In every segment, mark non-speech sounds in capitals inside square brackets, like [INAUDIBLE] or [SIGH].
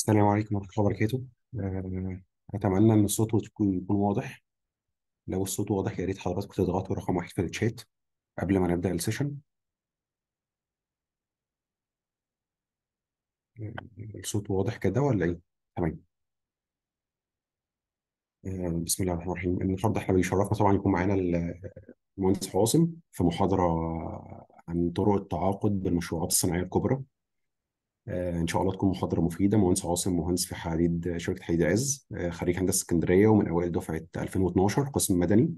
السلام عليكم ورحمة الله وبركاته آه، أتمنى إن الصوت يكون واضح لو الصوت واضح يا ريت حضراتكم تضغطوا رقم واحد في الشات قبل ما نبدأ السيشن آه، الصوت واضح كده ولا إيه؟ تمام آه، بسم الله الرحمن الرحيم النهارده احنا بيشرفنا طبعا يكون معانا المهندس عاصم في محاضرة عن طرق التعاقد بالمشروعات الصناعية الكبرى آه، ان شاء الله تكون محاضره مفيده مهندس عاصم مهندس في حديد شركه حديد عز آه، خريج هندسه اسكندريه ومن اوائل دفعه 2012 قسم مدني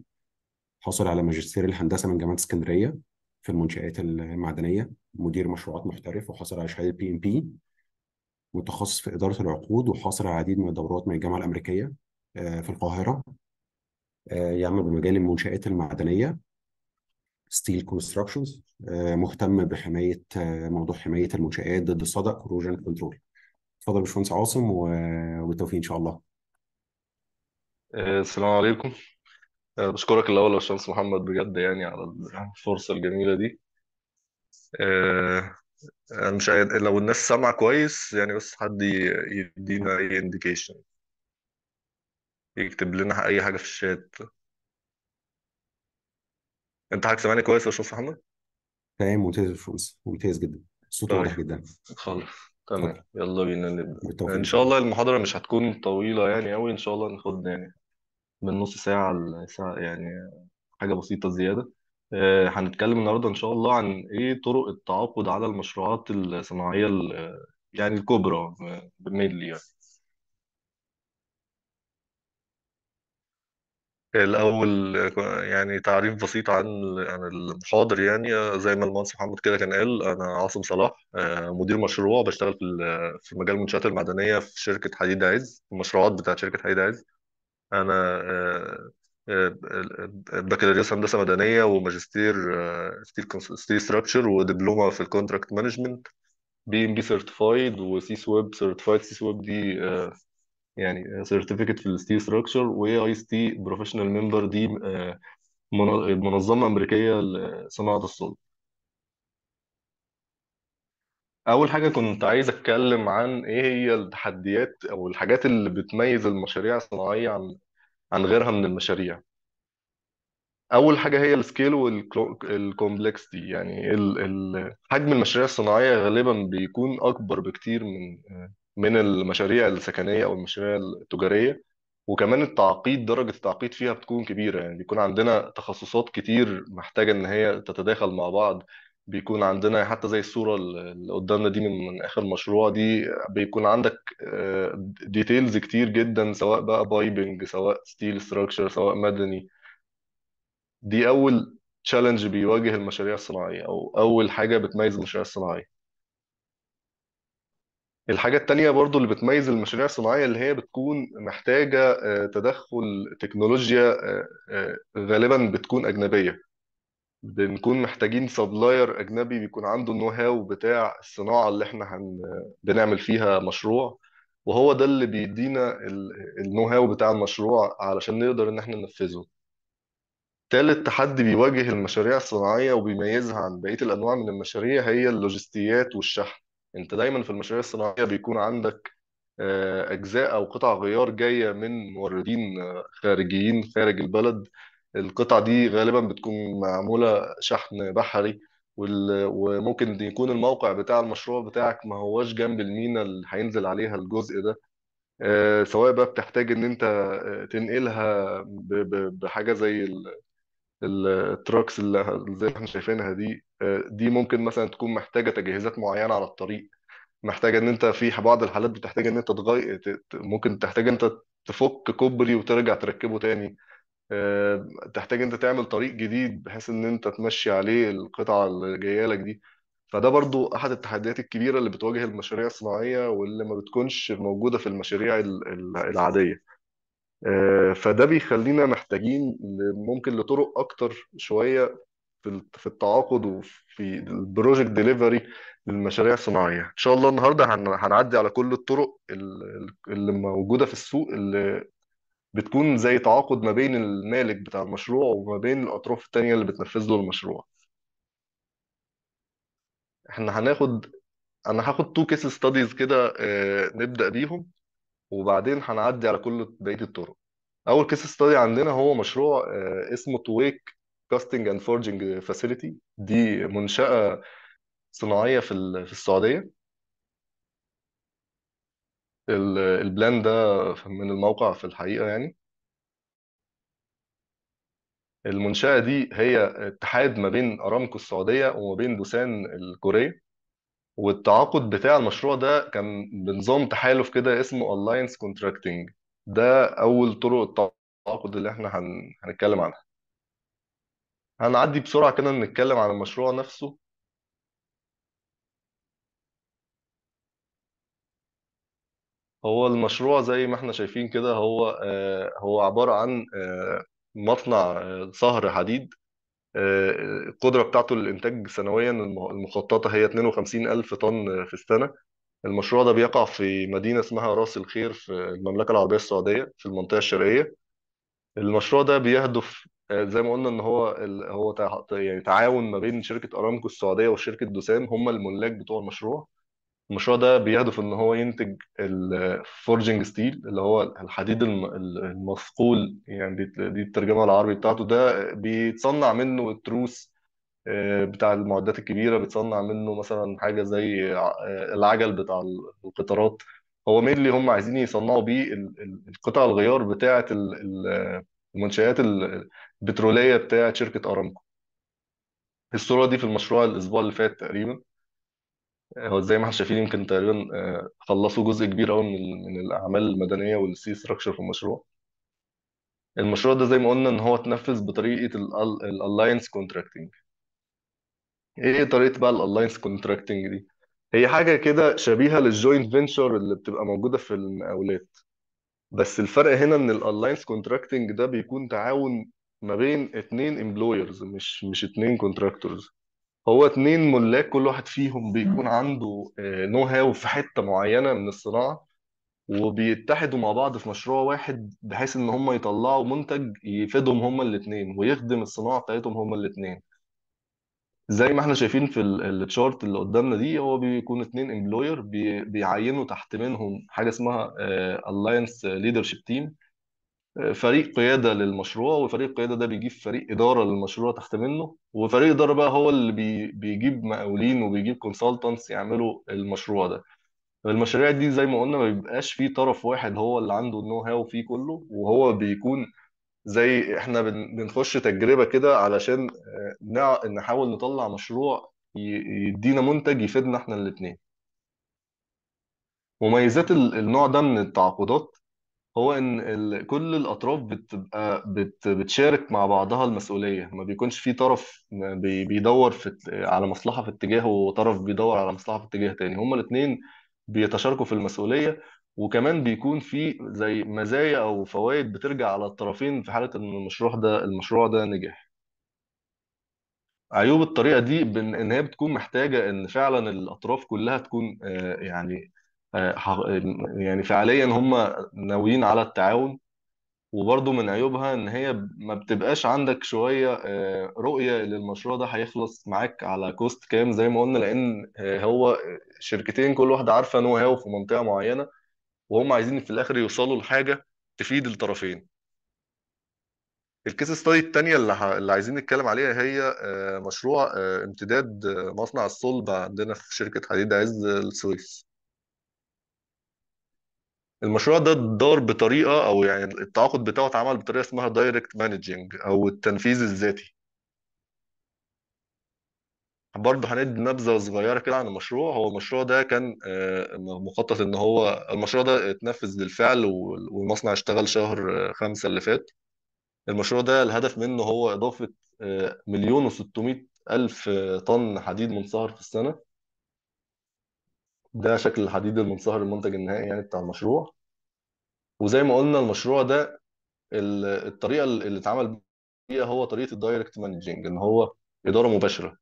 حاصل على ماجستير الهندسه من جامعه اسكندريه في المنشآت المعدنيه مدير مشروعات محترف وحاصل على شهاده بي ام بي متخصص في اداره العقود وحاصل على العديد من الدورات من الجامعه الامريكيه آه، في القاهره يعمل بمجال المنشآت المعدنيه ستيل كونستراكشنز آه، مهتم بحمايه آه، موضوع حمايه المنشآت ضد الصدأ كروجن كنترول اتفضل يا باشمهندس عاصم وبالتوفيق ان شاء الله آه، السلام عليكم بشكرك الاول يا باشمهندس محمد بجد يعني على الفرصه الجميله دي انا مش عارف لو الناس سامعه كويس يعني بس حد يدينا اي انديكيشن يكتب لنا اي حاجه في الشات انت حضرتك سامعني كويس يا استاذ محمد تمام إيه، ممتاز يا باشمهندس ممتاز جدا الصوت طيب واضح جدا خلاص تمام اتفضل يلا بينا نبدأ بالتوفيق ان شاء الله المحاضرة مش هتكون طويلة يعني قوي ان شاء الله ناخد يعني من نص ساعة لساعة يعني حاجة بسيطة زيادة آه، هنتكلم النهاردة إن شاء الله عن إيه طرق التعاقد على المشروعات الصناعية يعني الكبرى آه، بالميل يعني الأول يعني تعريف بسيط عن عن المحاضر يعني زي ما المهندس محمد كده كان قال أنا عاصم صلاح آه، مدير مشروع بشتغل في في مجال المنشآت المعدنية في شركة حديد عز المشروعات بتاعت شركة حديد عز أنا آه، آه، بكالوريوس هندسة مدنية وماجستير ستيل ستراكشر ودبلومة في الكونتراكت مانجمنت بي ام بي سيرتيفايد وسيس ويب سيرتيفايد سيس ويب دي يعني سيرتيفيكت في الستي ستراكشر واي اي اس تي بروفيشنال ممبر دي آه، منظمه امريكيه لصناعه الصلب اول حاجه كنت عايز اتكلم عن ايه هي التحديات او الحاجات اللي بتميز المشاريع الصناعيه عن عن غيرها من المشاريع اول حاجه هي السكيل والكومبلكسيتي يعني حجم المشاريع الصناعيه غالبا بيكون اكبر بكتير من آه، من المشاريع السكنيه او المشاريع التجاريه وكمان التعقيد درجه التعقيد فيها بتكون كبيره يعني بيكون عندنا تخصصات كتير محتاجه ان هي تتداخل مع بعض بيكون عندنا حتى زي الصوره اللي قدامنا دي من من اخر مشروع دي بيكون عندك ديتيلز آه، كتير جدا سواء بقى بايبنج سواء ستيل ستراكشر سواء مدني دي اول تشالنج بيواجه المشاريع الصناعيه او اول حاجه بتميز المشاريع الصناعيه الحاجة التانية برضو اللي بتميز المشاريع الصناعية اللي هي بتكون محتاجة آه، تدخل تكنولوجيا آه، آه، غالبا بتكون أجنبية بنكون محتاجين سبلاير أجنبي بيكون عنده النو هاو بتاع الصناعة اللي احنا هن بنعمل فيها مشروع وهو ده اللي بيدينا ال- النو هاو بتاع المشروع علشان نقدر إن احنا ننفذه تالت تحدي بيواجه المشاريع الصناعية وبيميزها عن بقية الأنواع من المشاريع هي اللوجستيات والشحن انت دايما في المشاريع الصناعيه بيكون عندك آه، اجزاء او قطع غيار جايه من موردين آه، خارجيين خارج البلد القطع دي غالبا بتكون معموله شحن بحري وممكن يكون الموقع بتاع المشروع بتاعك ما هواش جنب المينا اللي هينزل عليها الجزء ده آه، سواء بقى بتحتاج ان انت تنقلها بحاجه زي ال- التراكس اللي زي ما احنا شايفينها دي آه، دي ممكن مثلا تكون محتاجه تجهيزات معينه على الطريق محتاجه ان انت في بعض الحالات بتحتاج ان انت تغير ممكن تحتاج انت تفك كوبري وترجع تركبه تاني آه، تحتاج انت تعمل طريق جديد بحيث ان انت تمشي عليه القطعه اللي جايه لك دي فده برضو احد التحديات الكبيره اللي بتواجه المشاريع الصناعيه واللي ما بتكونش موجوده في المشاريع العاديه آه، فده بيخلينا محتاجين ممكن لطرق اكتر شويه في التعاقد وفي البروجكت ديليفري للمشاريع الصناعيه ان شاء الله النهارده هنعدي على كل الطرق اللي موجوده في السوق اللي بتكون زي تعاقد ما بين المالك بتاع المشروع وما بين الاطراف الثانيه اللي بتنفذ له المشروع احنا هناخد انا هاخد تو كيس ستاديز كده آه، نبدا بيهم وبعدين هنعدي على كل بقية الطرق أول كيس ستادي عندنا هو مشروع آه، اسمه تويك كاستنج اند فورجنج فاسيلتي دي منشأة صناعية في في السعودية البلان ده من الموقع في الحقيقة يعني المنشأة دي هي اتحاد ما بين أرامكو السعودية وما بين دوسان الكورية والتعاقد بتاع المشروع ده كان بنظام تحالف كده اسمه Alliance Contracting ده أول طرق التعاقد اللي احنا هن... هنتكلم عنها هنعدي بسرعة كده نتكلم عن المشروع نفسه هو المشروع زي ما احنا شايفين كده هو آه، هو عبارة عن آه، مصنع آه، صهر حديد القدره بتاعته للانتاج سنويا المخططه هي 52 الف طن في السنه المشروع ده بيقع في مدينه اسمها راس الخير في المملكه العربيه السعوديه في المنطقه الشرقيه المشروع ده بيهدف زي ما قلنا ان هو هو يعني تعاون ما بين شركه ارامكو السعوديه وشركه دوسام هم الملاك بتوع المشروع المشروع ده بيهدف ان هو ينتج الفورجنج ستيل اللي هو الحديد المثقول يعني دي الترجمه العربي بتاعته ده بيتصنع منه التروس آه، بتاع المعدات الكبيره بيتصنع منه مثلا حاجه زي آه، العجل بتاع القطارات هو مين هم عايزين يصنعوا بيه القطع الغيار بتاعه المنشآت البتروليه بتاعه شركه ارامكو الصوره دي في المشروع الاسبوع اللي فات تقريبا هو زي ما احنا شايفين يمكن تقريبا آه، خلصوا جزء كبير قوي من من الاعمال المدنيه والسي ستراكشر في المشروع المشروع ده زي ما قلنا ان هو اتنفذ بطريقه الالاينس كونتراكتنج ايه طريقه بقى الالاينس كونتراكتنج دي هي حاجه كده شبيهه للجوينت فينشر اللي بتبقى موجوده في المقاولات بس الفرق هنا ان الالاينس كونتراكتنج ده بيكون تعاون ما بين اتنين امبلويرز مش مش اتنين كونتراكتورز هو اتنين ملاك كل واحد فيهم بيكون عنده نو آه، هاو في حتة معينة من الصناعة وبيتحدوا مع بعض في مشروع واحد بحيث ان هم يطلعوا منتج يفيدهم هم الاتنين ويخدم الصناعة بتاعتهم هم الاتنين زي ما احنا شايفين في التشارت اللي قدامنا دي هو بيكون اتنين امبلوير بيعينوا تحت منهم حاجة اسمها الاينس ليدرشيب تيم فريق قيادة للمشروع وفريق قيادة ده بيجيب فريق إدارة للمشروع تحت منه وفريق إدارة بقى هو اللي بيجيب مقاولين وبيجيب كونسلتنتس يعملوا المشروع ده المشاريع دي زي ما قلنا ما بيبقاش فيه طرف واحد هو اللي عنده النو هاو فيه كله وهو بيكون زي احنا بنخش تجربة كده علشان آه، نحاول نطلع مشروع يدينا منتج يفيدنا احنا الاتنين مميزات النوع ده من التعاقدات هو ان ال... كل الاطراف بتبقى بت... بتشارك مع بعضها المسؤوليه ما بيكونش في طرف بيدور في... على مصلحه في اتجاه وطرف بيدور على مصلحه في اتجاه تاني هما الاثنين بيتشاركوا في المسؤوليه وكمان بيكون في زي مزايا او فوائد بترجع على الطرفين في حاله ان المشروع ده المشروع ده نجح عيوب الطريقه دي بان إن هي بتكون محتاجه ان فعلا الاطراف كلها تكون آه، يعني آه، يعني فعليا هم ناويين على التعاون وبرضه من عيوبها ان هي ما بتبقاش عندك شويه آه، رؤيه للمشروع ده هيخلص معاك على كوست كام زي ما قلنا لان آه، هو شركتين كل واحده عارفه ان هو هاو في منطقه معينه وهم عايزين في الاخر يوصلوا لحاجه تفيد الطرفين الكيس ستادي الثانيه اللي, ح... اللي عايزين نتكلم عليها هي مشروع امتداد مصنع الصلب عندنا في شركة حديد عز السويس المشروع ده دار بطريقه او يعني التعاقد بتاعه اتعمل بطريقه اسمها دايركت مانجنج او التنفيذ الذاتي برضه هندي نبذه صغيره كده عن المشروع هو المشروع ده كان آه، مخطط ان هو المشروع ده اتنفذ بالفعل والمصنع اشتغل شهر آه، خمسة اللي فات المشروع ده الهدف منه هو اضافه آه، مليون وستمائة الف طن حديد منصهر في السنه ده شكل الحديد المنصهر المنتج النهائي يعني بتاع المشروع وزي ما قلنا المشروع ده الطريقه اللي اتعمل بيها هو طريقه الدايركت مانجنج ان هو اداره مباشره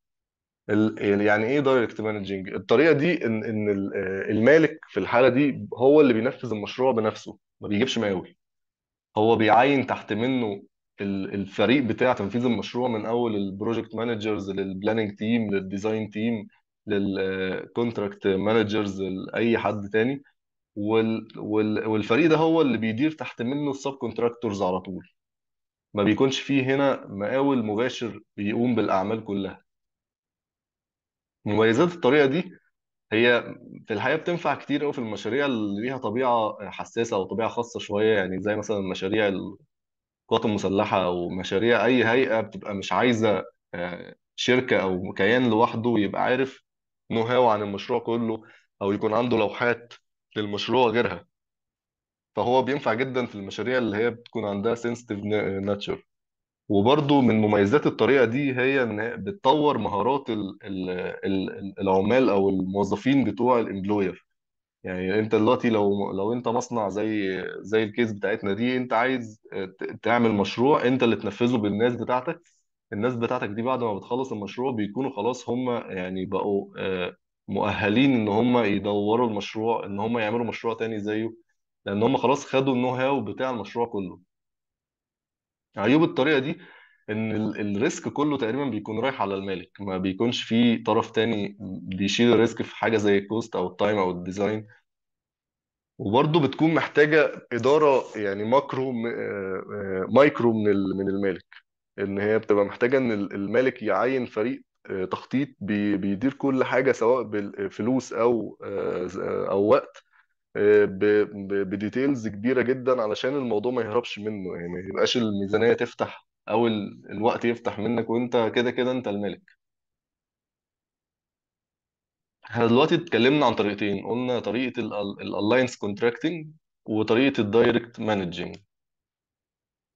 يعني, يعني ايه دايركت مانجنج الطريقه دي ان ان آه، المالك في الحاله دي هو اللي بينفذ المشروع بنفسه ما بيجيبش مقاول هو بيعين تحت منه الفريق بتاع تنفيذ المشروع من اول البروجكت مانجرز للبلاننج تيم للديزاين تيم للكونتراكت مانجرز لاي حد تاني وال والفريق ده هو اللي بيدير تحت منه السب كونتراكتورز على طول ما بيكونش فيه هنا مقاول مباشر بيقوم بالاعمال كلها مميزات الطريقه دي هي في الحقيقه بتنفع كتير قوي في المشاريع اللي ليها طبيعه حساسه او طبيعه خاصه شويه يعني زي مثلا مشاريع القوات المسلحه او مشاريع اي هيئه بتبقى مش عايزه آه، شركه او كيان لوحده يبقى عارف هاو عن المشروع كله او يكون عنده لوحات للمشروع غيرها فهو بينفع جدا في المشاريع اللي هي بتكون عندها سنسيتيف ناتشر وبرضه من مميزات الطريقة دي هي إن بتطور مهارات الـ الـ العمال أو الموظفين بتوع الإمبلوير يعني أنت دلوقتي لو لو أنت مصنع زي زي الكيس بتاعتنا دي أنت عايز تعمل مشروع أنت اللي تنفذه بالناس بتاعتك الناس بتاعتك دي بعد ما بتخلص المشروع بيكونوا خلاص هم يعني بقوا آه، مؤهلين ان هم يدوروا المشروع ان هم يعملوا مشروع تاني زيه لان هم خلاص خدوا النو هاو بتاع المشروع كله عيوب الطريقة دي ان الريسك كله تقريبا بيكون رايح على المالك ما بيكونش في طرف تاني بيشيل الريسك في حاجة زي الكوست او التايم او الديزاين وبرضه بتكون محتاجة إدارة يعني ماكرو آه، مايكرو آه، من من المالك ان هي بتبقى محتاجه ان الملك يعين فريق آه، تخطيط بيدير كل حاجه سواء بالفلوس آه، او آه، او وقت بديتيلز كبيره جدا علشان الموضوع ما يهربش منه يعني ما يبقاش الميزانيه تفتح او الوقت يفتح منك وانت كده كده انت الملك احنا دلوقتي اتكلمنا عن طريقتين قلنا طريقه الالاينس كونتراكتنج وطريقه الدايركت مانجنج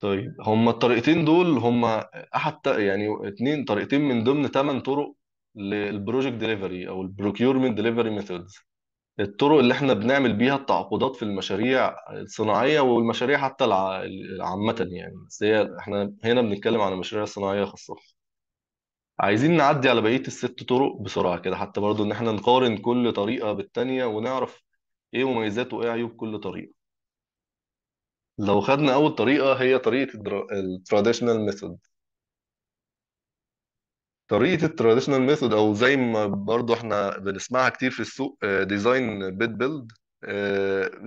طيب هما الطريقتين دول هما احد يعني اتنين طريقتين من ضمن ثمان طرق للبروجكت ديليفري او البروكيورمنت ديليفري ميثودز الطرق اللي احنا بنعمل بيها التعاقدات في المشاريع الصناعية والمشاريع حتى الع- عامة يعني بس هي احنا هنا بنتكلم عن المشاريع الصناعية خاصة عايزين نعدي على بقية الست طرق بسرعة كده حتى برضو ان احنا نقارن كل طريقة بالتانية ونعرف ايه مميزات وايه عيوب كل طريقة لو خدنا أول طريقة هي طريقة التراديشنال ميثود طريقة التراديشنال ميثود أو زي ما برضو احنا بنسمعها كتير في السوق ديزاين بيت بيلد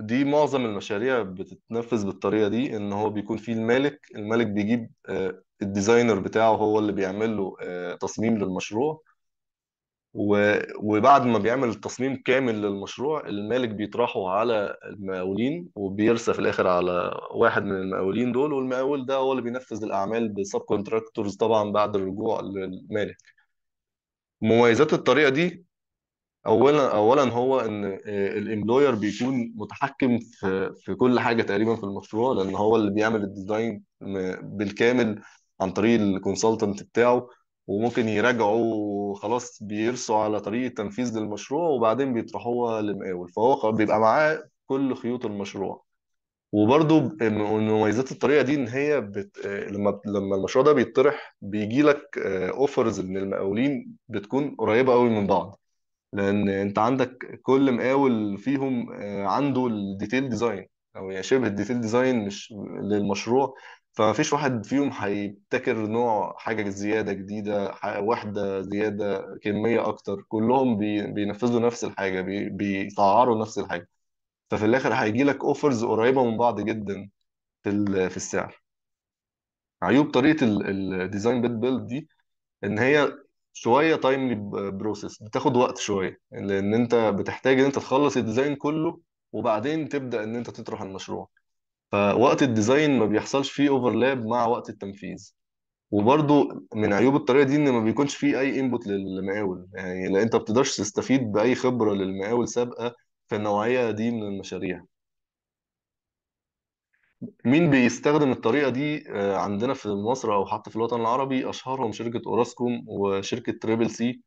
دي معظم المشاريع بتتنفذ بالطريقة دي إن هو بيكون فيه المالك المالك بيجيب آه، الديزاينر بتاعه هو اللي بيعمل له آه، تصميم للمشروع وبعد ما بيعمل التصميم كامل للمشروع المالك بيطرحه على المقاولين وبيرسى في الاخر على واحد من المقاولين دول والمقاول ده هو اللي بينفذ الاعمال بسب كونتراكتورز طبعا بعد الرجوع للمالك مميزات الطريقه دي اولا اولا هو ان آه، الامبلوير بيكون متحكم في في كل حاجه تقريبا في المشروع لان هو اللي بيعمل الديزاين بالكامل عن طريق الكونسلتنت بتاعه وممكن يراجعوا خلاص بيرسوا على طريقة تنفيذ للمشروع وبعدين بيطرحوها لمقاول فهو بيبقى معاه كل خيوط المشروع وبرده من مميزات الطريقة دي إن هي بت... آه، لما لما المشروع ده بيطرح بيجي لك اوفرز آه، من المقاولين بتكون قريبة قوي من بعض لأن أنت عندك كل مقاول فيهم آه، عنده الديتيل ديزاين أو يعني شبه الديتيل ديزاين مش للمشروع فمفيش واحد فيهم هيبتكر نوع حاجة زيادة جديدة واحدة وحدة زيادة كمية أكتر كلهم بينفذوا نفس الحاجة بيسعروا نفس الحاجة ففي الآخر هيجي لك أوفرز قريبة من بعض جدا في في السعر عيوب طريقة الديزاين بيت بيلد دي إن هي شوية تايملي بروسيس بتاخد وقت شوية لأن أنت بتحتاج إن أنت تخلص الديزاين كله وبعدين تبدأ إن أنت تطرح المشروع فوقت الديزاين ما بيحصلش فيه اوفرلاب مع وقت التنفيذ وبرضو من عيوب الطريقه دي ان ما بيكونش فيه اي انبوت للمقاول يعني لا انت بتقدرش تستفيد باي خبره للمقاول سابقه في النوعيه دي من المشاريع مين بيستخدم الطريقه دي آه، عندنا في مصر او حتى في الوطن العربي اشهرهم شركه اوراسكوم وشركه تريبل سي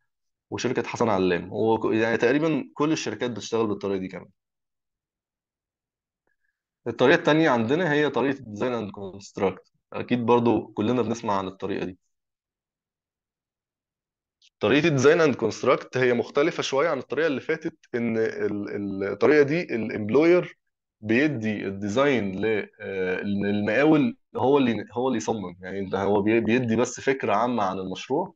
وشركه حسن علام هو يعني تقريبا كل الشركات بتشتغل بالطريقه دي كمان الطريقه التانيه عندنا هي طريقه الديزاين اند construct اكيد برضو كلنا بنسمع عن الطريقه دي طريقه الديزاين اند construct هي مختلفه شويه عن الطريقه اللي فاتت ان الطريقه دي الامبلوير بيدي الديزاين آه، للمقاول هو اللي هو اللي يصمم يعني انت هو بيدي بس فكره عامه عن المشروع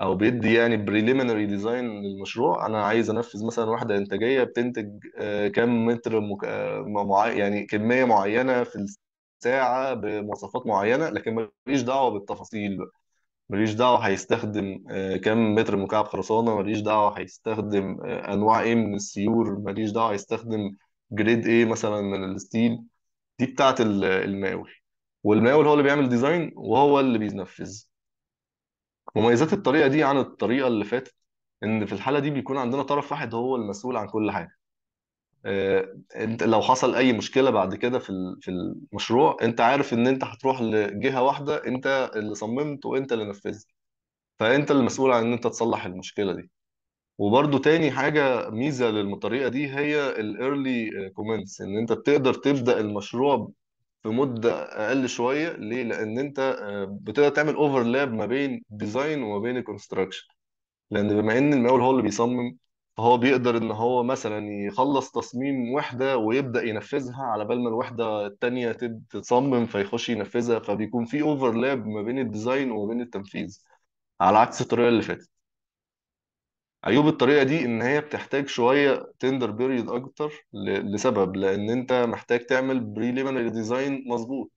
او بيدي يعني بريليمينري ديزاين للمشروع انا عايز انفذ مثلا واحده انتاجيه بتنتج آه، كم متر مك... آه، مع... يعني كميه معينه في الساعه بمواصفات معينه لكن ماليش دعوه بالتفاصيل بقى ماليش دعوه هيستخدم آه، كم متر مكعب خرسانه ماليش دعوه هيستخدم انواع ايه من السيور ماليش دعوه هيستخدم جريد ايه مثلا من الستيل دي بتاعه المقاول والمقاول هو اللي بيعمل ديزاين وهو اللي بينفذ مميزات الطريقة دي عن الطريقة اللي فاتت إن في الحالة دي بيكون عندنا طرف واحد هو المسؤول عن كل حاجة آه، انت لو حصل اي مشكله بعد كده في ال- في المشروع انت عارف ان انت هتروح لجهه واحده انت اللي صممت وانت اللي نفذت فانت المسؤول عن ان انت تصلح المشكله دي وبرده تاني حاجه ميزه للطريقه دي هي الايرلي كومنتس ان انت بتقدر تبدا المشروع في مده اقل شويه ليه لان انت آه، بتقدر تعمل اوفرلاب ما بين ديزاين وما بين الكونستراكشن لان بما ان المقاول هو اللي بيصمم فهو بيقدر ان هو مثلا يخلص تصميم وحده ويبدا ينفذها على بال ما الوحده التانيه تتصمم فيخش ينفذها فبيكون في اوفرلاب ما بين الديزاين وما بين التنفيذ على عكس الطريقه اللي فاتت عيوب الطريقة دي إن هي بتحتاج شوية تندر بيريد أكتر لسبب لأن أنت محتاج تعمل بريليمينري ديزاين مظبوط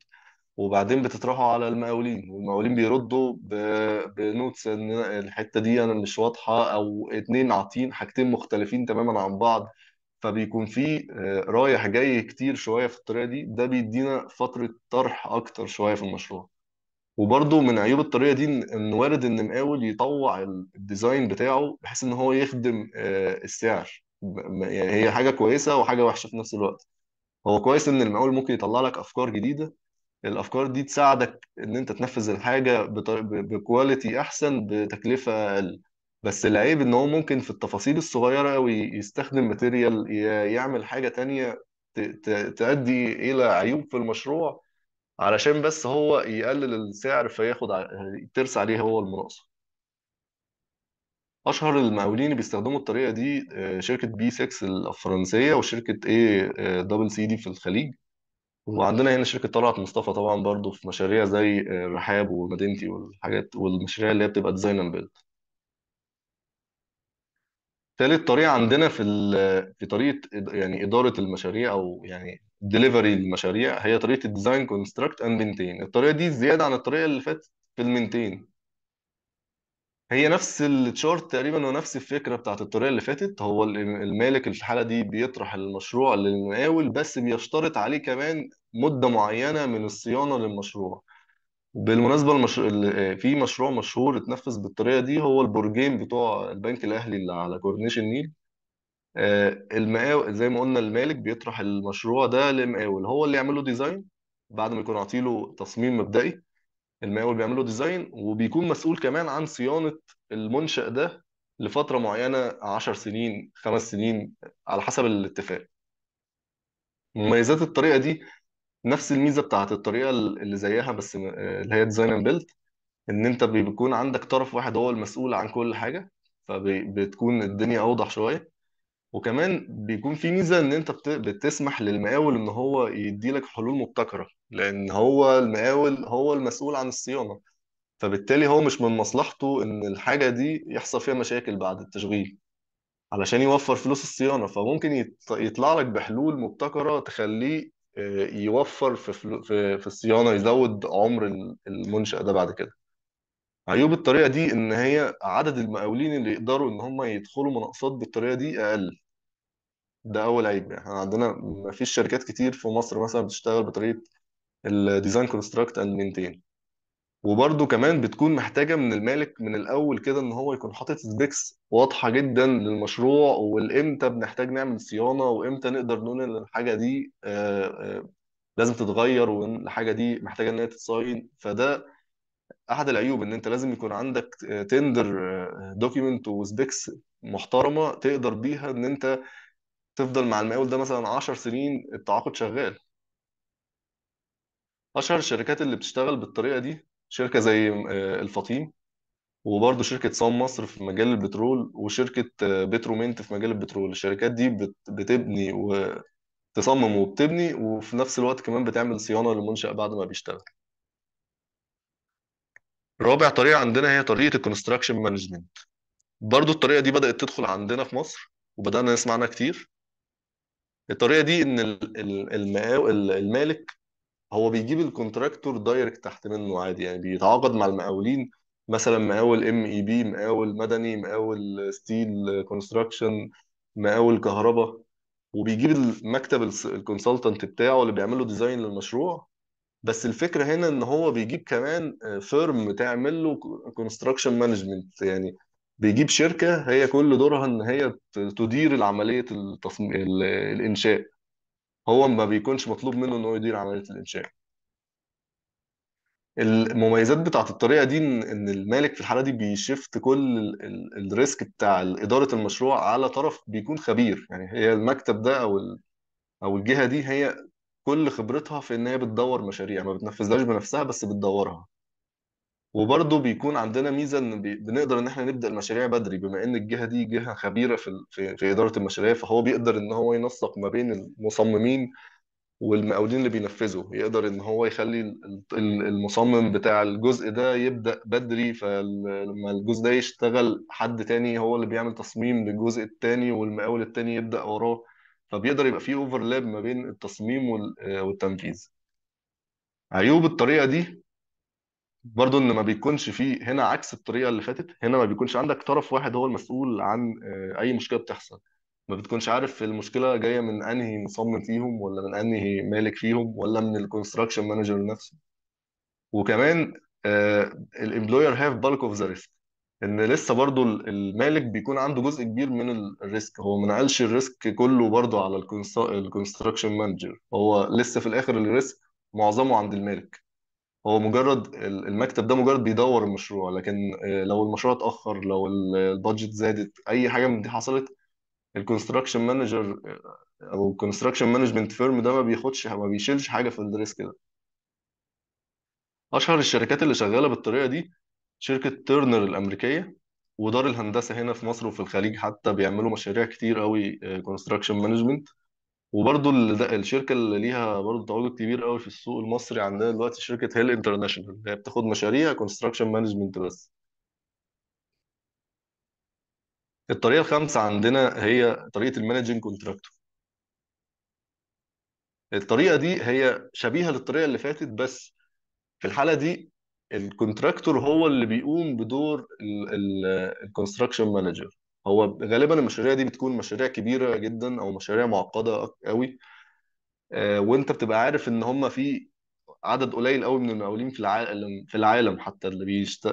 وبعدين بتطرحه على المقاولين والمقاولين بيردوا بنوتس إن الحتة دي أنا مش واضحة أو اتنين عاطين حاجتين مختلفين تماما عن بعض فبيكون في آه، رايح جاي كتير شوية في الطريقة دي ده بيدينا فترة طرح أكتر شوية في المشروع وبرضه من عيوب الطريقه دي ان وارد ان مقاول يطوع الديزاين بتاعه بحيث ان هو يخدم آه، السعر يعني هي حاجه كويسه وحاجه وحشه في نفس الوقت هو كويس ان المقاول ممكن يطلع لك افكار جديده الافكار دي تساعدك ان انت تنفذ الحاجه بكواليتي احسن بتكلفه اقل بس العيب ان هو ممكن في التفاصيل الصغيره قوي يستخدم ماتيريال يعمل حاجه تانية تؤدي الى عيوب في المشروع علشان بس هو يقلل السعر فياخد ترس عليه هو المناقصة أشهر المقاولين اللي بيستخدموا الطريقة دي آه، شركة بي 6 الفرنسية وشركة اي دبل سي دي في الخليج وعندنا هنا شركة طلعت مصطفى طبعا برضو في مشاريع زي آه، رحاب ومدينتي والحاجات والمشاريع اللي هي بتبقى ديزاين اند بيلد ثالث طريقه عندنا في في طريقه يعني اداره المشاريع او يعني ديليفري المشاريع هي طريقه الديزاين كونستراكت اند مينتين الطريقه دي زياده عن الطريقه اللي فاتت في المينتين هي نفس التشارت تقريبا ونفس الفكره بتاعت الطريقه اللي فاتت هو المالك في الحاله دي بيطرح المشروع للمقاول بس بيشترط عليه كمان مده معينه من الصيانه للمشروع بالمناسبة المش... آه، في مشروع مشهور اتنفذ بالطريقة دي هو البرجين بتوع البنك الأهلي اللي على كورنيش النيل آه، المقاول زي ما قلنا المالك بيطرح المشروع ده لمقاول هو اللي يعمل له ديزاين بعد ما يكون له تصميم مبدئي المقاول بيعمل له ديزاين وبيكون مسؤول كمان عن صيانة المنشأ ده لفترة معينة 10 سنين خمس سنين على حسب الاتفاق مميزات الطريقة دي نفس الميزه بتاعت الطريقه اللي زيها بس آه، اللي هي ديزاين اند بيلد ان انت بيكون عندك طرف واحد هو المسؤول عن كل حاجه فبتكون الدنيا اوضح شويه وكمان بيكون في ميزه ان انت بتسمح للمقاول ان هو يديلك حلول مبتكره لان هو المقاول هو المسؤول عن الصيانه فبالتالي هو مش من مصلحته ان الحاجه دي يحصل فيها مشاكل بعد التشغيل علشان يوفر فلوس الصيانة فممكن يطلع لك بحلول مبتكرة تخليه يوفر في في في الصيانه يزود عمر المنشأ ده بعد كده عيوب الطريقه دي ان هي عدد المقاولين اللي يقدروا ان هم يدخلوا مناقصات بالطريقه دي اقل ده اول عيب يعني احنا عندنا ما فيش شركات كتير في مصر مثلا بتشتغل بطريقه الديزاين كونستراكت اند مينتين وبرضه كمان بتكون محتاجة من المالك من الأول كده إن هو يكون حاطط سبيكس واضحة جدا للمشروع والإمتى بنحتاج نعمل صيانة وإمتى نقدر نقول إن الحاجة دي آه، آه، لازم تتغير وإن الحاجة دي محتاجة إن هي تتصاين فده أحد العيوب إن أنت لازم يكون عندك تندر دوكيمنت وسبيكس محترمة تقدر بيها إن أنت تفضل مع المقاول ده مثلا 10 سنين التعاقد شغال أشهر الشركات اللي بتشتغل بالطريقة دي شركه زي آه، الفطيم وبرضه شركه صام مصر في مجال البترول وشركه آه، بترومنت في مجال البترول الشركات دي بتبني وتصمم وبتبني وفي نفس الوقت كمان بتعمل صيانه للمنشأ بعد ما بيشتغل رابع طريقه عندنا هي طريقه الكونستراكشن مانجمنت برضه الطريقه دي بدأت تدخل عندنا في مصر وبدأنا نسمع عنها كتير الطريقه دي ان المالك هو بيجيب الكونتراكتور دايركت تحت منه عادي يعني بيتعاقد مع المقاولين مثلا مقاول ام اي بي مقاول مدني مقاول ستيل كونستراكشن مقاول كهرباء وبيجيب المكتب الكونسلتنت بتاعه اللي بيعمل له ديزاين للمشروع بس الفكره هنا ان هو بيجيب كمان فيرم آه، تعمل له كونستراكشن مانجمنت يعني بيجيب شركه هي كل دورها ان هي تدير العمليه التصميم الانشاء هو ما بيكونش مطلوب منه ان هو يدير عملية الإنشاء المميزات بتاعت الطريقة دي ان المالك في الحالة دي بيشفت كل الريسك بتاع إدارة المشروع على طرف بيكون خبير يعني هي المكتب ده او او الجهة دي هي كل خبرتها في ان هي بتدور مشاريع ما بتنفذهاش بنفسها بس بتدورها وبرضه بيكون عندنا ميزه ان بي... بنقدر ان احنا نبدا المشاريع بدري بما ان الجهه دي جهه خبيره في في... في اداره المشاريع فهو بيقدر ان هو ينسق ما بين المصممين والمقاولين اللي بينفذوا يقدر ان هو يخلي المصمم بتاع الجزء ده يبدا بدري فلما الجزء ده يشتغل حد تاني هو اللي بيعمل تصميم للجزء التاني والمقاول التاني يبدا وراه فبيقدر يبقى فيه اوفرلاب ما بين التصميم والتنفيذ عيوب الطريقه دي برضو ان ما بيكونش فيه هنا عكس الطريقه اللي فاتت هنا ما بيكونش عندك طرف واحد هو المسؤول عن آه، اي مشكله بتحصل ما بتكونش عارف المشكله جايه من انهي مصمم فيهم ولا من انهي مالك فيهم ولا من الكونستراكشن مانجر نفسه وكمان الامبلوير هاف بالك اوف ذا ريسك ان لسه برضو المالك بيكون عنده جزء كبير من الريسك هو ما نقلش الريسك كله برضو على الكونستراكشن مانجر هو لسه في الاخر الريسك معظمه عند المالك هو مجرد المكتب ده مجرد بيدور المشروع لكن آه، لو المشروع اتأخر لو البادجت زادت أي حاجة من دي حصلت الكونستراكشن آه، مانجر أو الكونستراكشن مانجمنت فيرم ده ما بياخدش ما بيشيلش حاجة في الريسك ده أشهر الشركات اللي شغالة بالطريقة دي شركة تيرنر الأمريكية ودار الهندسة هنا في مصر وفي الخليج حتى بيعملوا مشاريع كتير قوي كونستراكشن مانجمنت وبرضو الشركة اللي ليها برضو تواجد كبير قوي في السوق المصري عندنا دلوقتي شركة هيل انترناشونال اللي هي بتاخد مشاريع كونستراكشن مانجمنت بس الطريقة الخامسة عندنا هي طريقة المانجنج كونتراكتور الطريقة دي هي شبيهة للطريقة اللي فاتت بس في الحالة دي الكونتراكتور هو اللي بيقوم بدور الكونستراكشن مانجر هو غالبا المشاريع دي بتكون مشاريع كبيرة جدا أو مشاريع معقدة قوي آه، وأنت بتبقى عارف إن هم في عدد قليل قوي من المقاولين في العالم في العالم حتى اللي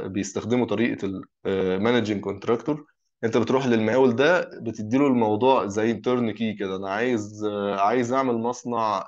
بيستخدموا طريقة المانجنج آه، كونتراكتور انت بتروح للمقاول ده بتدي له الموضوع زي تيرن كي كده انا عايز آه، عايز اعمل مصنع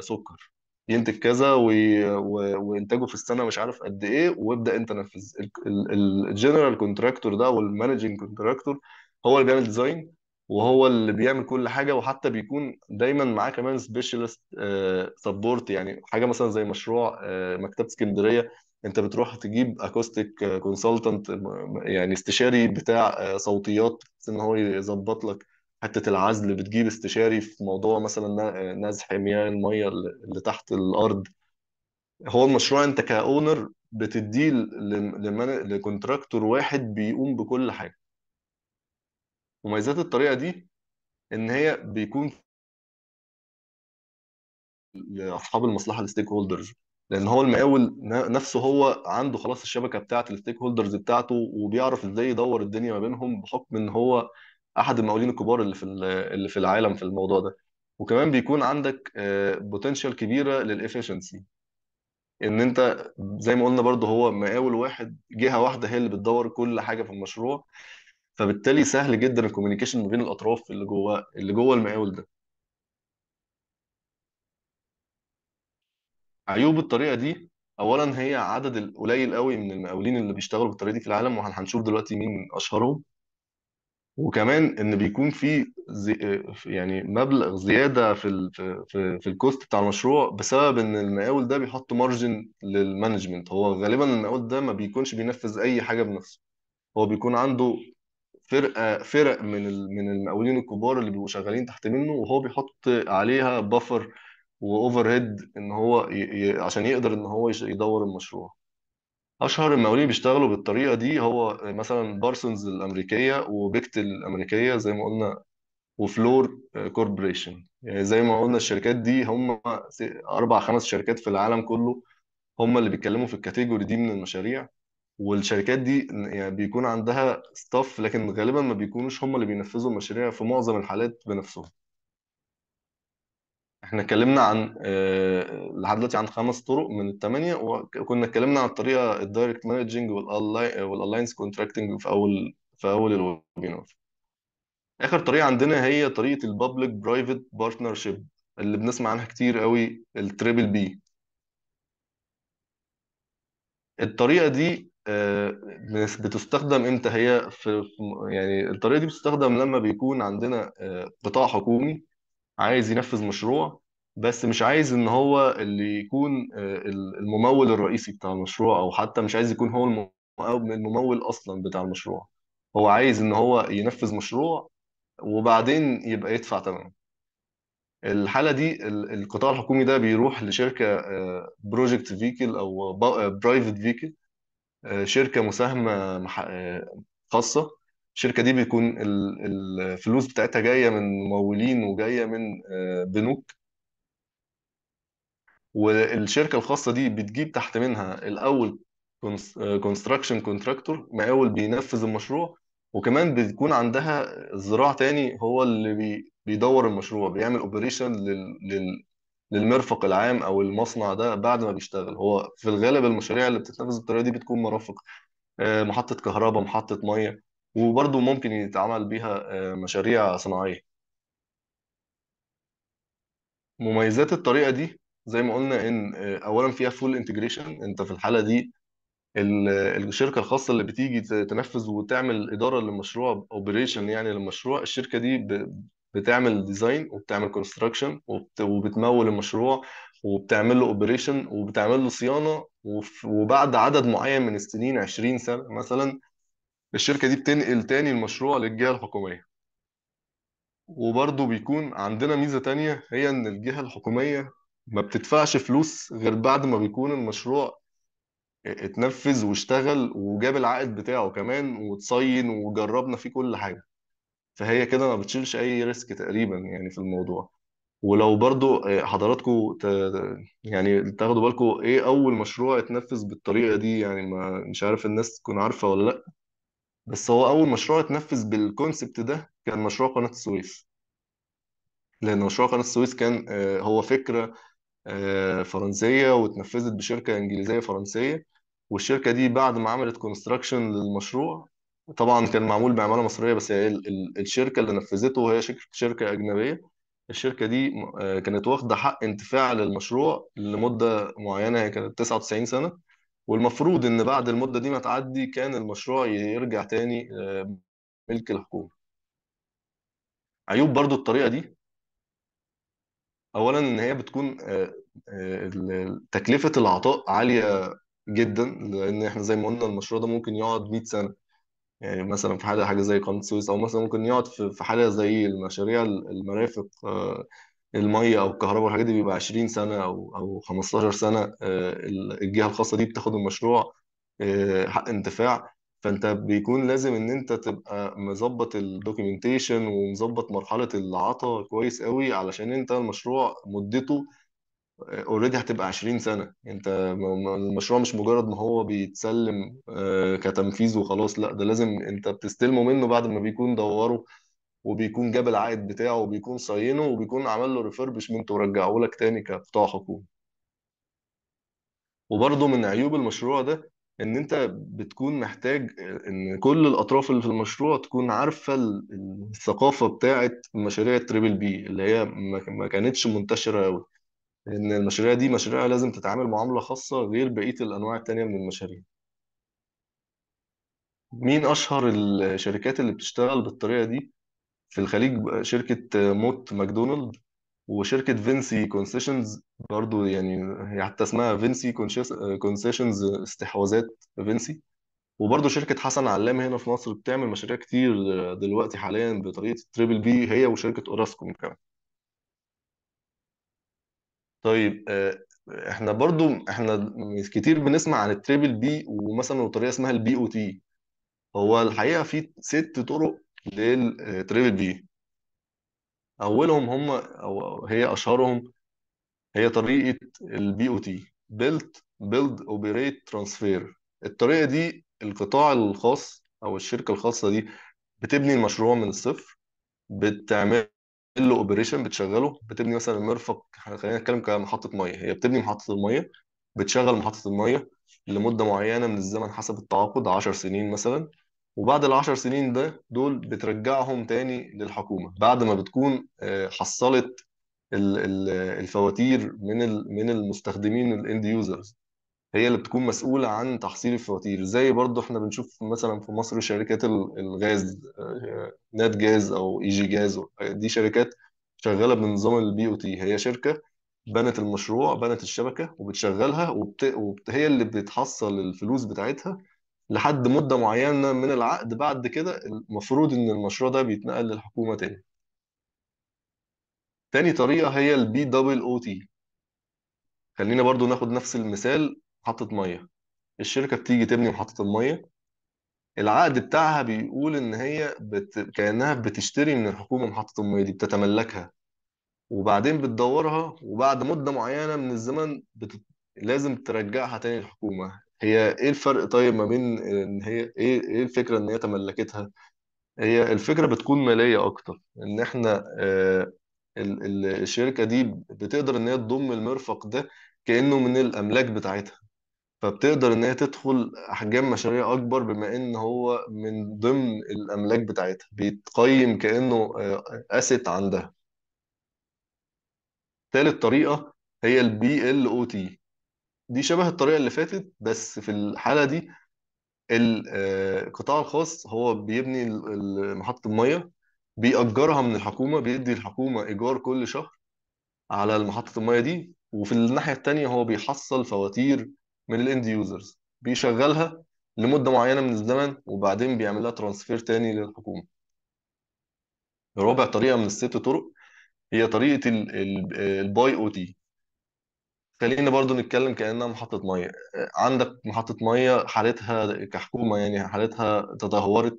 سكر ينتج كذا و... و... وانتاجه في السنه مش عارف قد ايه وابدا انت نفذ الجنرال كونتراكتور ده والمانجنج كونتراكتور هو اللي بيعمل ديزاين وهو اللي بيعمل كل حاجه وحتى بيكون دايما معاه كمان سبيشالست آه، سبورت يعني حاجه مثلا زي مشروع آه، مكتبه اسكندريه انت بتروح تجيب اكوستيك كونسلتنت يعني استشاري بتاع آه، صوتيات ان هو يظبط لك حته العزل بتجيب استشاري في موضوع مثلا نزح مياه الميه اللي تحت الارض هو المشروع انت كاونر بتديه لكونتراكتور واحد بيقوم بكل حاجه مميزات الطريقه دي ان هي بيكون لاصحاب المصلحه الستيك هولدرز لان هو المقاول نفسه هو عنده خلاص الشبكه بتاعه الستيك هولدرز بتاعته وبيعرف ازاي يدور الدنيا ما بينهم بحكم ان هو احد المقاولين الكبار اللي في اللي في العالم في الموضوع ده وكمان بيكون عندك بوتنشال آه، كبيره للافشنسي ان انت زي ما قلنا برضه هو مقاول واحد جهه واحده هي اللي بتدور كل حاجه في المشروع فبالتالي سهل جدا الكوميونيكيشن ما بين الاطراف اللي جوه اللي جوه المقاول ده عيوب الطريقه دي اولا هي عدد القليل قوي من المقاولين اللي بيشتغلوا بالطريقه دي في العالم وهنشوف دلوقتي مين اشهرهم وكمان ان بيكون في زي يعني مبلغ زياده في الـ في في, الكوست بتاع المشروع بسبب ان المقاول ده بيحط مارجن للمانجمنت هو غالبا المقاول ده ما بيكونش بينفذ اي حاجه بنفسه هو بيكون عنده فرقه فرق من من المقاولين الكبار اللي بيبقوا شغالين تحت منه وهو بيحط عليها بافر واوفر هيد ان هو ي... عشان يقدر ان هو يدور المشروع اشهر المقاولين بيشتغلوا بالطريقه دي هو مثلا بارسونز الامريكيه وبيكت الامريكيه زي ما قلنا وفلور كوربوريشن يعني زي ما قلنا الشركات دي هم اربع خمس شركات في العالم كله هم اللي بيتكلموا في الكاتيجوري دي من المشاريع والشركات دي يعني بيكون عندها ستاف لكن غالبا ما بيكونوش هم اللي بينفذوا المشاريع في معظم الحالات بنفسهم احنا اتكلمنا عن آه، لحد دلوقتي عن خمس طرق من الثمانيه وكنا اتكلمنا عن الطريقه الدايركت مانجنج والالاينس كونتراكتنج في اول في اول الويبينار اخر طريقه عندنا هي طريقه البابليك برايفت بارتنرشيب اللي بنسمع عنها كتير قوي التريبل بي الطريقه دي آه، بتستخدم امتى هي في يعني الطريقه دي بتستخدم لما بيكون عندنا آه، قطاع حكومي عايز ينفذ مشروع بس مش عايز ان هو اللي يكون آه، الممول الرئيسي بتاع المشروع او حتى مش عايز يكون هو الممول اصلا بتاع المشروع هو عايز ان هو ينفذ مشروع وبعدين يبقى يدفع تمنه الحالة دي القطاع الحكومي ده بيروح لشركة بروجكت آه، فيكل او برايفت آه، فيكل شركة مساهمة خاصة الشركه دي بيكون الفلوس بتاعتها جايه من ممولين وجايه من آه، بنوك والشركه الخاصه دي بتجيب تحت منها الاول كونستراكشن آه، كونتراكتور مقاول بينفذ المشروع وكمان بيكون عندها ذراع تاني هو اللي بيدور المشروع بيعمل اوبريشن للمرفق العام او المصنع ده بعد ما بيشتغل هو في الغالب المشاريع اللي بتتنفذ بالطريقه دي بتكون مرافق آه، محطه كهرباء محطه ميه وبرضه ممكن يتعمل بيها آه، مشاريع صناعية مميزات الطريقة دي زي ما قلنا إن آه، أولا فيها فول انتجريشن أنت في الحالة دي آه، الشركة الخاصة اللي بتيجي تنفذ وتعمل إدارة للمشروع أوبريشن يعني للمشروع الشركة دي بتعمل ديزاين وبتعمل كونستراكشن وبتمول المشروع وبتعمل له أوبريشن وبتعمل له صيانة وبعد عدد معين من السنين 20 سنة مثلا الشركة دي بتنقل تاني المشروع للجهة الحكومية وبرضه بيكون عندنا ميزة تانية هي إن الجهة الحكومية ما بتدفعش فلوس غير بعد ما بيكون المشروع اتنفذ واشتغل وجاب العائد بتاعه كمان واتصين وجربنا فيه كل حاجة فهي كده ما بتشيلش أي ريسك تقريبا يعني في الموضوع ولو برضو آه، حضراتكم ت... يعني تاخدوا بالكم ايه اول مشروع اتنفذ بالطريقه دي يعني ما مش عارف الناس تكون عارفه ولا لا بس هو أول مشروع اتنفذ بالكونسبت ده كان مشروع قناة السويس لأن مشروع قناة السويس كان آه، هو فكرة آه، فرنسية واتنفذت بشركة إنجليزية فرنسية والشركة دي بعد ما عملت كونستراكشن للمشروع طبعا كان معمول بعمالة مصرية بس هي الشركة اللي نفذته هي شركة أجنبية الشركة دي آه، كانت واخدة حق انتفاع للمشروع لمدة معينة هي كانت 99 سنة والمفروض ان بعد المده دي ما تعدي كان المشروع يرجع تاني آه، ملك الحكومه عيوب برضو الطريقه دي اولا ان هي بتكون آه، آه، تكلفه العطاء عاليه جدا لان احنا زي ما قلنا المشروع ده ممكن يقعد 100 سنه يعني مثلا في حاجه حاجه زي قناه السويس او مثلا ممكن يقعد في حاجه زي المشاريع المرافق الميه او الكهرباء والحاجات دي بيبقى 20 سنه او او 15 سنه آه، الجهه الخاصه دي بتاخد المشروع آه، حق انتفاع فانت بيكون لازم ان انت تبقى مظبط الدوكيومنتيشن ومظبط مرحله العطاء كويس قوي علشان انت المشروع مدته اوريدي آه، هتبقى 20 سنه انت المشروع مش مجرد ما هو بيتسلم كتنفيذ وخلاص لا ده لازم انت بتستلمه منه بعد ما بيكون دوره وبيكون جاب العائد بتاعه وبيكون صينه وبيكون عمل له ريفربشمنت ورجعه لك تاني كقطاع حكومي وبرضه من عيوب المشروع ده ان انت بتكون محتاج ان كل الاطراف اللي في المشروع تكون عارفه الثقافه بتاعه مشاريع التريبل بي اللي هي ما كانتش منتشره قوي ان المشاريع دي مشاريع لازم تتعامل معامله خاصه غير بقيه الانواع التانيه من المشاريع مين اشهر الشركات اللي بتشتغل بالطريقه دي في الخليج شركة موت ماكدونالد وشركة فينسي كونسيشنز برضو يعني هي حتى اسمها فينسي كونسيشنز استحواذات فينسي وبرضو شركة حسن علام هنا في مصر بتعمل مشاريع كتير دلوقتي حاليا بطريقة تريبل بي هي وشركة اوراسكوم كمان طيب آه، احنا برضو احنا كتير بنسمع عن التريبل بي ومثلا وطريقة اسمها البي او تي هو الحقيقة في ست طرق للتريبل آه، بي اولهم هم او هي اشهرهم هي طريقه البي او تي بيلت بيلد اوبريت ترانسفير الطريقه دي القطاع الخاص او الشركه الخاصه دي بتبني المشروع من الصفر بتعمل له اوبريشن بتشغله بتبني مثلا المرفق خلينا نتكلم كمحطه ميه هي بتبني محطه الميه بتشغل محطه الميه لمده معينه من الزمن حسب التعاقد 10 سنين مثلا وبعد العشر سنين ده دول بترجعهم تاني للحكومة بعد ما بتكون آه، حصلت الفواتير من من المستخدمين الاند يوزرز هي اللي بتكون مسؤولة عن تحصيل الفواتير زي برضه احنا بنشوف مثلا في مصر شركات الغاز آه، نات جاز او اي e جي جاز دي شركات شغالة بنظام البي او تي هي شركة بنت المشروع بنت الشبكة وبتشغلها وبت... وبت... هي اللي بتحصل الفلوس بتاعتها لحد مدة معينة من العقد بعد كده المفروض إن المشروع ده بيتنقل للحكومة تاني تاني طريقة هي البي دبل أو تي خلينا برضو ناخد نفس المثال محطة مية الشركة بتيجي تبني محطة المية العقد بتاعها بيقول إن هي بت... كأنها بتشتري من الحكومة محطة المية دي بتتملكها وبعدين بتدورها وبعد مدة معينة من الزمن بت... لازم ترجعها تاني للحكومة هي إيه الفرق طيب ما بين إن هي إيه إيه الفكرة إن هي تملكتها؟ هي الفكرة بتكون مالية أكتر إن إحنا آه، الشركة دي بتقدر إن هي تضم المرفق ده كأنه من الأملاك بتاعتها فبتقدر إن هي تدخل أحجام مشاريع أكبر بما إن هو من ضمن الأملاك بتاعتها بيتقيم كأنه أسيت آه، عندها تالت طريقة هي البي ال او تي دي شبه الطريقة اللي فاتت بس في الحالة دي القطاع آه، الخاص هو بيبني محطة المية بيأجرها من الحكومة بيدي الحكومة إيجار كل شهر على محطة المية دي وفي الناحية التانية هو بيحصل فواتير من الاند يوزرز بيشغلها لمدة معينة من الزمن وبعدين بيعملها ترانسفير تاني للحكومة رابع طريقة من الست طرق هي طريقة الباي او تي خلينا برضو نتكلم كأنها محطة مية عندك محطة مية حالتها كحكومة يعني حالتها تدهورت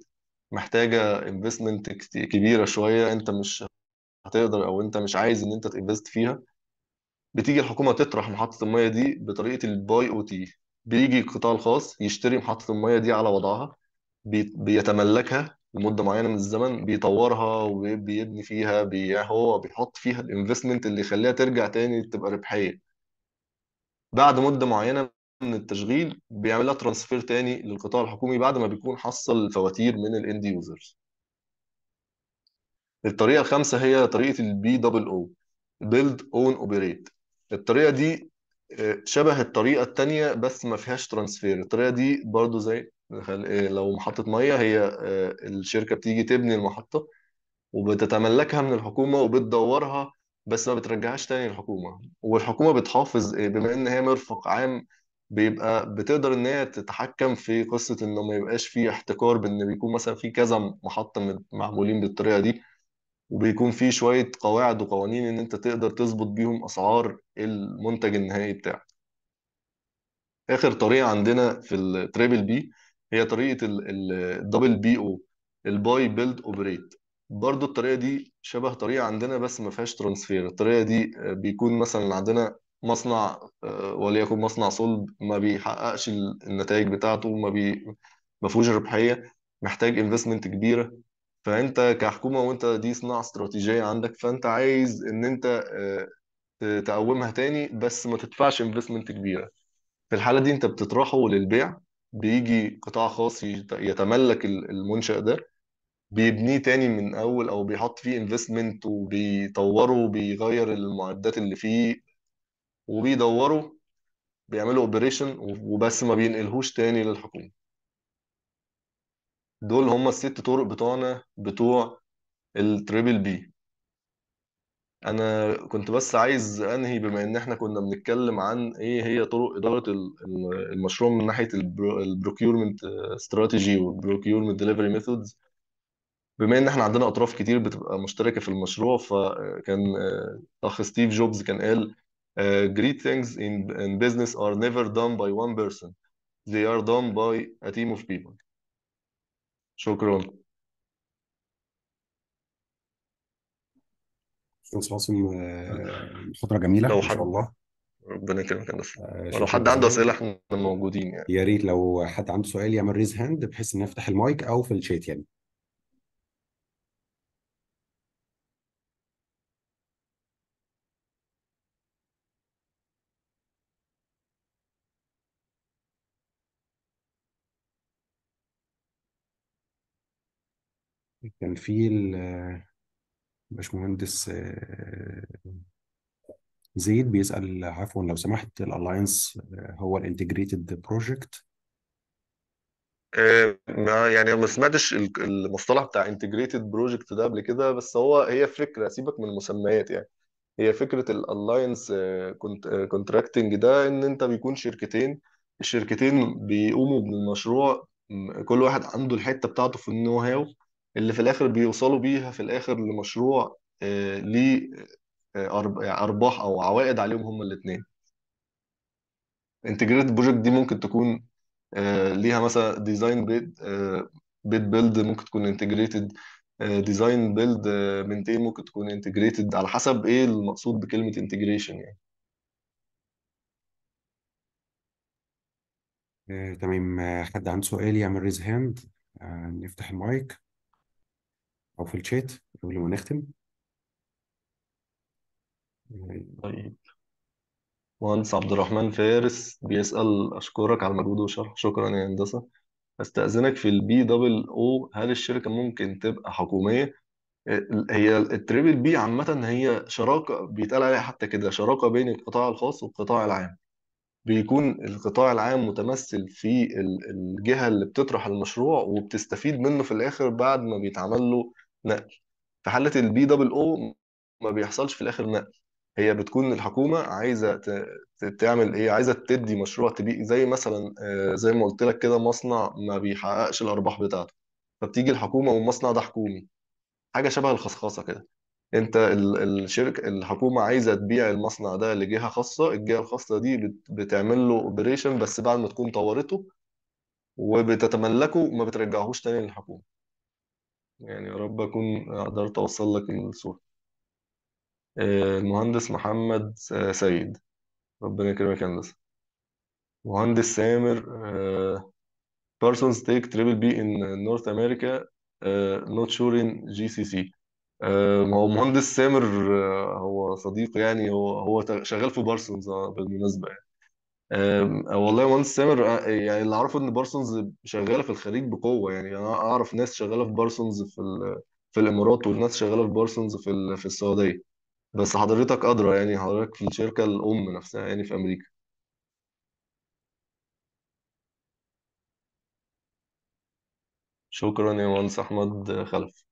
محتاجة انفستمنت كبيرة شوية انت مش هتقدر او انت مش عايز ان انت تنفست فيها بتيجي الحكومة تطرح محطة المية دي بطريقة الباي او تي بيجي القطاع الخاص يشتري محطة المية دي على وضعها بيتملكها لمدة معينة من الزمن بيطورها وبيبني فيها بي... هو بيحط فيها الانفستمنت اللي يخليها ترجع تاني تبقى ربحية بعد مدة معينة من التشغيل بيعمل لها ترانسفير تاني للقطاع الحكومي بعد ما بيكون حصل فواتير من الاند يوزرز الطريقة الخامسة هي طريقة البي دبل او بيلد اون اوبريت الطريقة دي آه، شبه الطريقة الثانيه بس ما فيهاش ترانسفير الطريقة دي برضو زي آه، لو محطة مية هي آه، الشركة بتيجي تبني المحطة وبتتملكها من الحكومة وبتدورها بس ما بترجعهاش تاني للحكومة والحكومة بتحافظ آه، بما إن هي مرفق عام بيبقى بتقدر إن هي تتحكم في قصة إنه ما يبقاش في احتكار بإن بيكون مثلا في كذا محطة معمولين بالطريقة دي وبيكون في شوية قواعد وقوانين إن أنت تقدر تظبط بيهم أسعار المنتج النهائي بتاعك. آخر طريقة عندنا في التريبل بي هي طريقة الدبل بي أو الباي بيلد أوبريت برضو الطريقة دي شبه طريقة عندنا بس ما فيهاش ترانسفير الطريقة دي بيكون مثلا عندنا مصنع آه، وليكن مصنع صلب ما بيحققش النتائج بتاعته ما بي ما فيهوش ربحية محتاج انفستمنت كبيرة فانت كحكومة وانت دي صناعة استراتيجية عندك فانت عايز ان انت آه، تقومها تاني بس ما تدفعش انفستمنت كبيرة في الحالة دي انت بتطرحه للبيع بيجي قطاع خاص يتملك المنشأ ده بيبنيه تاني من اول او بيحط فيه انفستمنت وبيطوره وبيغير المعدات اللي فيه وبيدوره بيعملوا اوبريشن وبس ما بينقلهوش تاني للحكومه دول هما الست طرق بتوعنا بتوع التريبل بي انا كنت بس عايز انهي بما ان احنا كنا بنتكلم عن ايه هي طرق اداره المشروع من ناحيه البروكيورمنت استراتيجي والبروكيورمنت ديليفري ميثودز بما ان احنا عندنا اطراف كتير بتبقى مشتركه في المشروع فكان آه، آه، اخ ستيف جوبز كان قال آه، great things in, in business are never done by one person they are done by a team of people شكرا استاذ عاصم فترة محاضرة جميلة لو إن شاء حد الله ربنا يكرمك يا حد عنده اسئله احنا موجودين يعني يا ريت لو حد عنده سؤال يعمل ريز هاند بحيث ان أنا افتح المايك او في الشات يعني كان في الباشمهندس آه، زيد بيسأل عفوا لو سمحت الألاينس آه، هو الانتجريتد آه، بروجكت ما يعني ما سمعتش المصطلح بتاع انتجريتد بروجكت ده قبل كده بس هو هي فكره سيبك من المسميات يعني هي فكره الالاينس كونتراكتنج ده ان انت بيكون شركتين الشركتين بيقوموا بالمشروع كل واحد عنده الحته بتاعته في النو هاو اللي في الاخر بيوصلوا بيها في الاخر لمشروع آه، ليه آه، يعني ارباح او عوائد عليهم هما الاثنين انتجريتد بروجكت دي ممكن تكون آه، ليها مثلا ديزاين بيد بيد بيلد ممكن تكون انتجريتد ديزاين بيلد مينتين ممكن تكون انتجريتد على حسب ايه المقصود بكلمة انتجريشن يعني تمام حد عنده سؤال يعمل ريز هاند نفتح المايك او في الشات قبل ما نختم طيب مهندس عبد الرحمن فارس بيسأل أشكرك على المجهود والشرح شكرا يا هندسة أستأذنك في البي دبل أو هل الشركة ممكن تبقى حكومية؟ هي التريبل بي عامة هي شراكة بيتقال عليها حتى كده شراكة بين القطاع الخاص والقطاع العام بيكون القطاع العام متمثل في الجهة اللي بتطرح المشروع وبتستفيد منه في الآخر بعد ما بيتعمل له نقل في حالة البي دبل او ما بيحصلش في الاخر نقل هي بتكون الحكومة عايزة تعمل هي إيه؟ عايزة تدي مشروع تبيع زي مثلا آه، زي ما قلت لك كده مصنع ما بيحققش الأرباح بتاعته فبتيجي الحكومة والمصنع ده حكومي حاجة شبه الخصخصه كده انت الشركة الحكومة عايزة تبيع المصنع ده لجهة خاصة الجهة الخاصة دي بتعمل له اوبريشن بس بعد ما تكون طورته وبتتملكه ما بترجعهوش تاني للحكومة يعني يا رب أكون قدرت أوصل لك الصورة آه، المهندس محمد آه، سيد ربنا يكرمك يا هندسة مهندس سامر آه، persons take triple B in North America not sure in GCC ما هو مهندس سامر هو صديق يعني هو هو شغال في بارسونز بالمناسبة يعني والله والله مهندس سامر يعني اللي اعرفه ان بارسونز شغاله في الخليج بقوه يعني انا اعرف ناس شغاله في بارسونز في في الامارات وناس شغاله في بارسونز في في السعوديه بس حضرتك ادرى يعني حضرتك في الشركه الام نفسها يعني في امريكا شكرا يا مهندس احمد خلف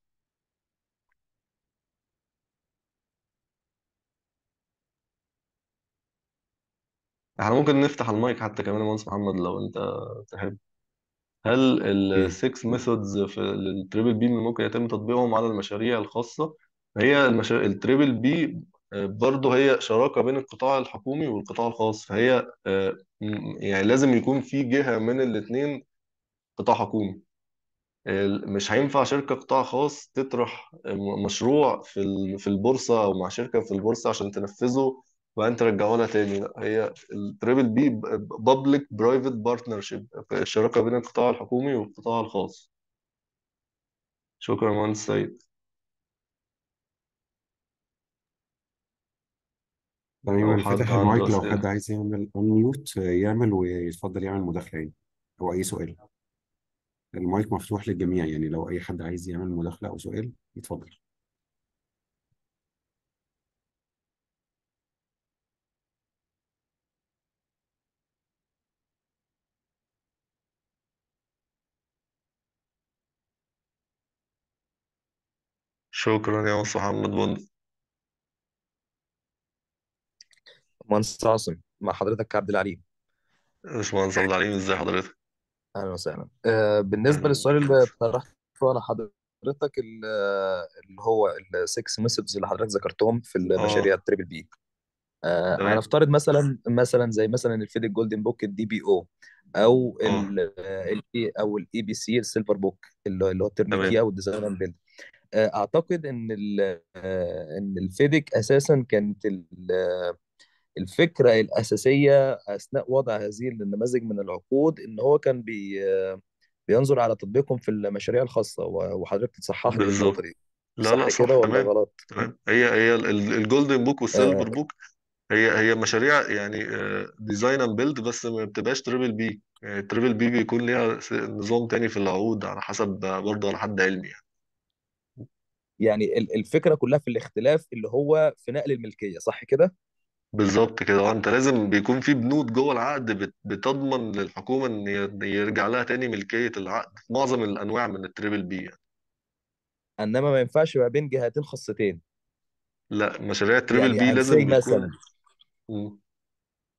احنا ممكن نفتح المايك حتى كمان يا مهندس محمد لو انت تحب هل ال 6 ميثودز في التريبل بي ممكن يتم تطبيقهم على المشاريع الخاصة هي المشاريع التريبل بي آه، برضه هي شراكة بين القطاع الحكومي والقطاع الخاص فهي آه، يعني لازم يكون في جهة من الاتنين قطاع حكومي مش هينفع شركة قطاع خاص تطرح آه، مشروع في في البورصة أو مع شركة في البورصة عشان تنفذه وانت ترجعوا لها تاني لا هي التريبل بي بابليك برايفت بارتنرشيب الشراكه بين القطاع الحكومي والقطاع الخاص شكرا مهندس سيد تقريبا فتح فاتح المايك لو حد عايز يعمل ميوت آه، يعمل ويتفضل يعمل مداخلة يعني أو أي سؤال المايك مفتوح للجميع يعني لو أي حد عايز يعمل مداخلة أو سؤال يتفضل شكرا يا أستاذ محمد بندق مهندس عاصم مع حضرتك عبد العليم باشمهندس عبد العليم ازي حضرتك؟ اهلا وسهلا آه، بالنسبه للسؤال اللي طرحته على حضرتك آه، اللي هو السكس ميثودز اللي حضرتك ذكرتهم في المشاريع التريبل بي تمام هنفترض مثلا مثلا زي مثلا الفيد الجولدن بوك الدي بي او او اه ال آه، او الاي بي سي السيلفر بوك اللي هو الترميكيا تمام الديزاين بيلد آه، اعتقد ان آه، ان الفيدك اساسا كانت آه، الفكره الاساسيه اثناء وضع هذه النماذج من العقود ان هو كان بي بينظر على تطبيقهم في المشاريع الخاصه وحضرتك تصحح لي النقطه دي لا لا صح كده ولا تمام غلط تمام هي هي الجولدن بوك والسيلفر بوك هي هي مشاريع يعني ديزاين اند بيلد بس ما بتبقاش تريبل بي التريبل بي بيكون ليها نظام تاني في العقود على حسب برضه على حد علمي يعني يعني الفكره كلها في الاختلاف اللي هو في نقل الملكيه صح كده؟ بالظبط كده آه، انت لازم بيكون في بنود جوه العقد بتضمن للحكومه ان يرجع لها تاني ملكيه العقد في معظم الانواع من التريبل بي يعني انما ما ينفعش ما بين جهتين خاصتين لا مشاريع التريبل يعني بي يعني هنسي لازم مثلا بيكون مثلا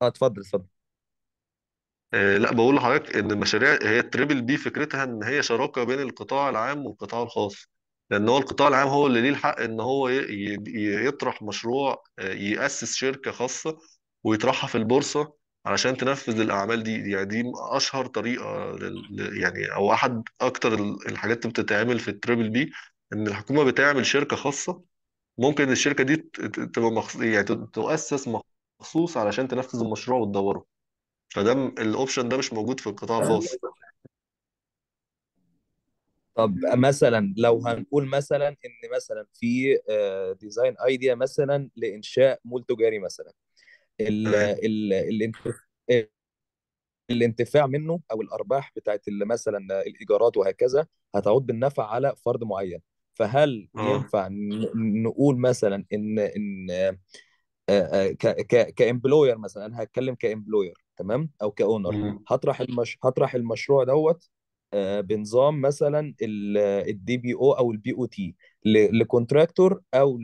اه اتفضل اتفضل آه لا بقول لحضرتك ان المشاريع هي التريبل بي فكرتها ان هي شراكه بين القطاع العام والقطاع الخاص لان هو القطاع العام هو اللي ليه الحق ان هو يطرح مشروع آه، يأسس شركة خاصة ويطرحها في البورصة علشان تنفذ الاعمال دي يعني دي اشهر طريقة لل... يعني او احد اكتر الحاجات اللي بتتعمل في التريبل بي ان الحكومة بتعمل شركة خاصة ممكن الشركة دي تبقى مخص... يعني تؤسس مخصوص علشان تنفذ المشروع وتدوره فده الاوبشن ده مش موجود في القطاع الخاص طب مثلا لو هنقول مثلا ان مثلا في ديزاين آه، ايديا مثلا لانشاء مول تجاري مثلا الانتفاع منه او الارباح بتاعت اللي مثلا الايجارات وهكذا هتعود بالنفع على فرد معين فهل آه. ينفع نقول مثلا ان ان آه، كامبلوير مثلا انا هتكلم كامبلوير تمام او كاونر هطرح المش... هطرح المشروع دوت آه، بنظام مثلا الدي بي او او البي او تي لكونتراكتور او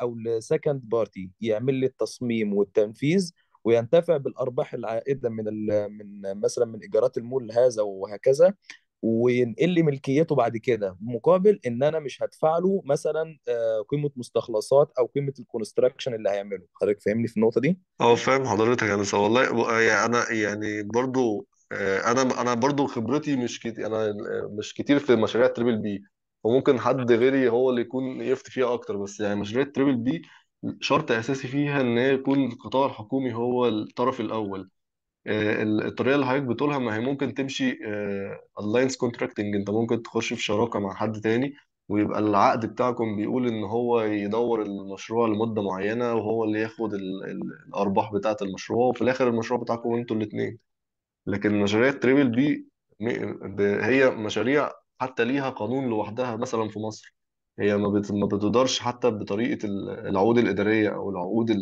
او لسكند بارتي يعمل لي التصميم والتنفيذ وينتفع بالارباح العائده من من مثلا من ايجارات المول هذا وهكذا وينقل لي ملكيته بعد كده مقابل ان انا مش هدفع له مثلا آه، قيمه مستخلصات او قيمه الكونستراكشن اللي هيعمله حضرتك فاهمني في النقطه دي اه فاهم حضرتك انا والله يعني انا يعني برضو آه، انا انا برضو خبرتي مش كتير انا آه، مش كتير في مشاريع تريبل بي وممكن حد غيري هو اللي يكون يفتي فيها اكتر بس يعني مشاريع تريبل بي شرط اساسي فيها ان هي يكون القطاع الحكومي هو الطرف الاول آه، الطريقه اللي حضرتك بتقولها ما هي ممكن تمشي الاينس كونتراكتنج انت ممكن تخش في شراكه مع حد تاني ويبقى العقد بتاعكم بيقول ان هو يدور المشروع لمده معينه وهو اللي ياخد الارباح بتاعه المشروع وفي الاخر المشروع بتاعكم انتوا الاثنين لكن مشاريع التريبل بي هي مشاريع حتى ليها قانون لوحدها مثلا في مصر هي ما بتدارش حتى بطريقة العقود الإدارية أو العقود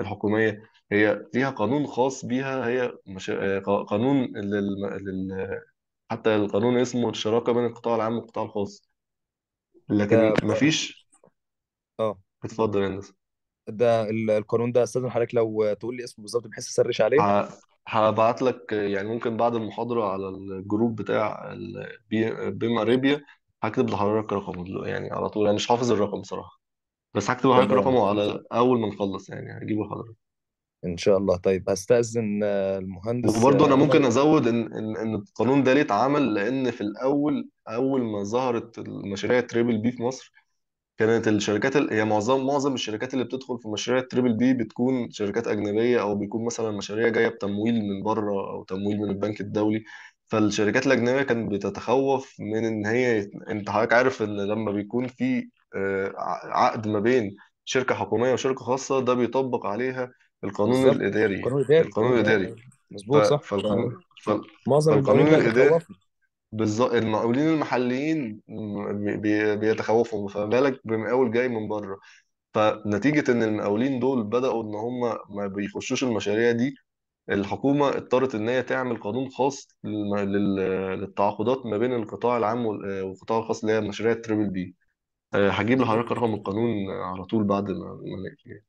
الحكومية هي ليها قانون خاص بيها هي مش... آه، قانون لل... لل... حتى القانون اسمه الشراكة بين القطاع العام والقطاع الخاص لكن ده مفيش اه اتفضل يا هندسة ده القانون ده استاذن حضرتك لو تقول لي اسمه بالظبط بحيث اسرش عليه هبعت لك يعني ممكن بعد المحاضرة على الجروب بتاع بيم اريبيا هكتب لحضرتك رقم يعني على طول انا يعني مش حافظ الرقم بصراحة بس هكتب لحضرتك تمام طيب. رقمه على اول ما نخلص يعني هجيبه لحضرتك إن شاء الله طيب هستأذن آه، المهندس وبرضه انا آه، ممكن عمر ازود ان ان ان القانون ده ليه اتعمل لان في الاول اول ما ظهرت المشاريع التريبل بي في مصر كانت الشركات ال... هي معظم معظم الشركات اللي بتدخل في مشاريع التريبل بي بتكون شركات أجنبية أو بيكون مثلا مشاريع جاية بتمويل من بره أو تمويل من البنك الدولي فالشركات الأجنبية كانت بتتخوف من إن هي أنت حضرتك عارف إن لما بيكون في آه، عقد ما بين شركة حكومية وشركة خاصة ده بيطبق عليها القانون بالظبط الإداري القانون الإداري القانون الإداري مظبوط صح فالقانون معظم فالقانون الإداري بالظبط المقاولين المحليين بي- بيتخوفوا فما بالك بمقاول جاي من بره فنتيجة إن المقاولين دول بدأوا إن هم ما بيخشوش المشاريع دي الحكومة اضطرت إن هي تعمل قانون خاص لل- للتعاقدات ما بين القطاع العام والقطاع الخاص اللي هي مشاريع التريبل بي آه، هجيب لحضرتك رقم القانون على طول بعد ما ما نقفل.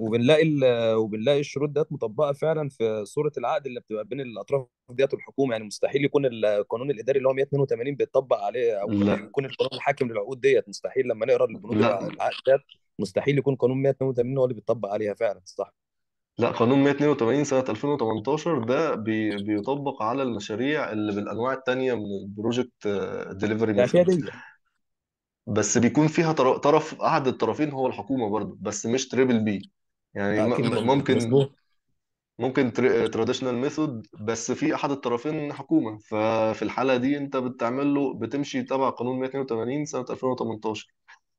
وبنلاقي وبنلاقي الشروط ديت مطبقه فعلا في صوره العقد اللي بتبقى بين الاطراف ديت والحكومه يعني مستحيل يكون القانون الاداري اللي هو 182 بيتطبق عليه او لا. يكون القانون الحاكم للعقود ديت مستحيل لما نقرا البنود العقد ديت مستحيل يكون قانون 182 هو اللي بيتطبق عليها فعلا صح لا قانون 182 سنة 2018 ده بي بيطبق على المشاريع اللي بالأنواع الثانيه من البروجكت يعني ديليفري ميثود بس بيكون فيها طرف أحد الطرفين هو الحكومة برضه بس مش تريبل بي يعني أكيد ممكن مظبوط ممكن تراديشنال ميثود بس في احد الطرفين حكومه ففي الحاله دي انت بتعمل له بتمشي تبع قانون 182 سنه 2018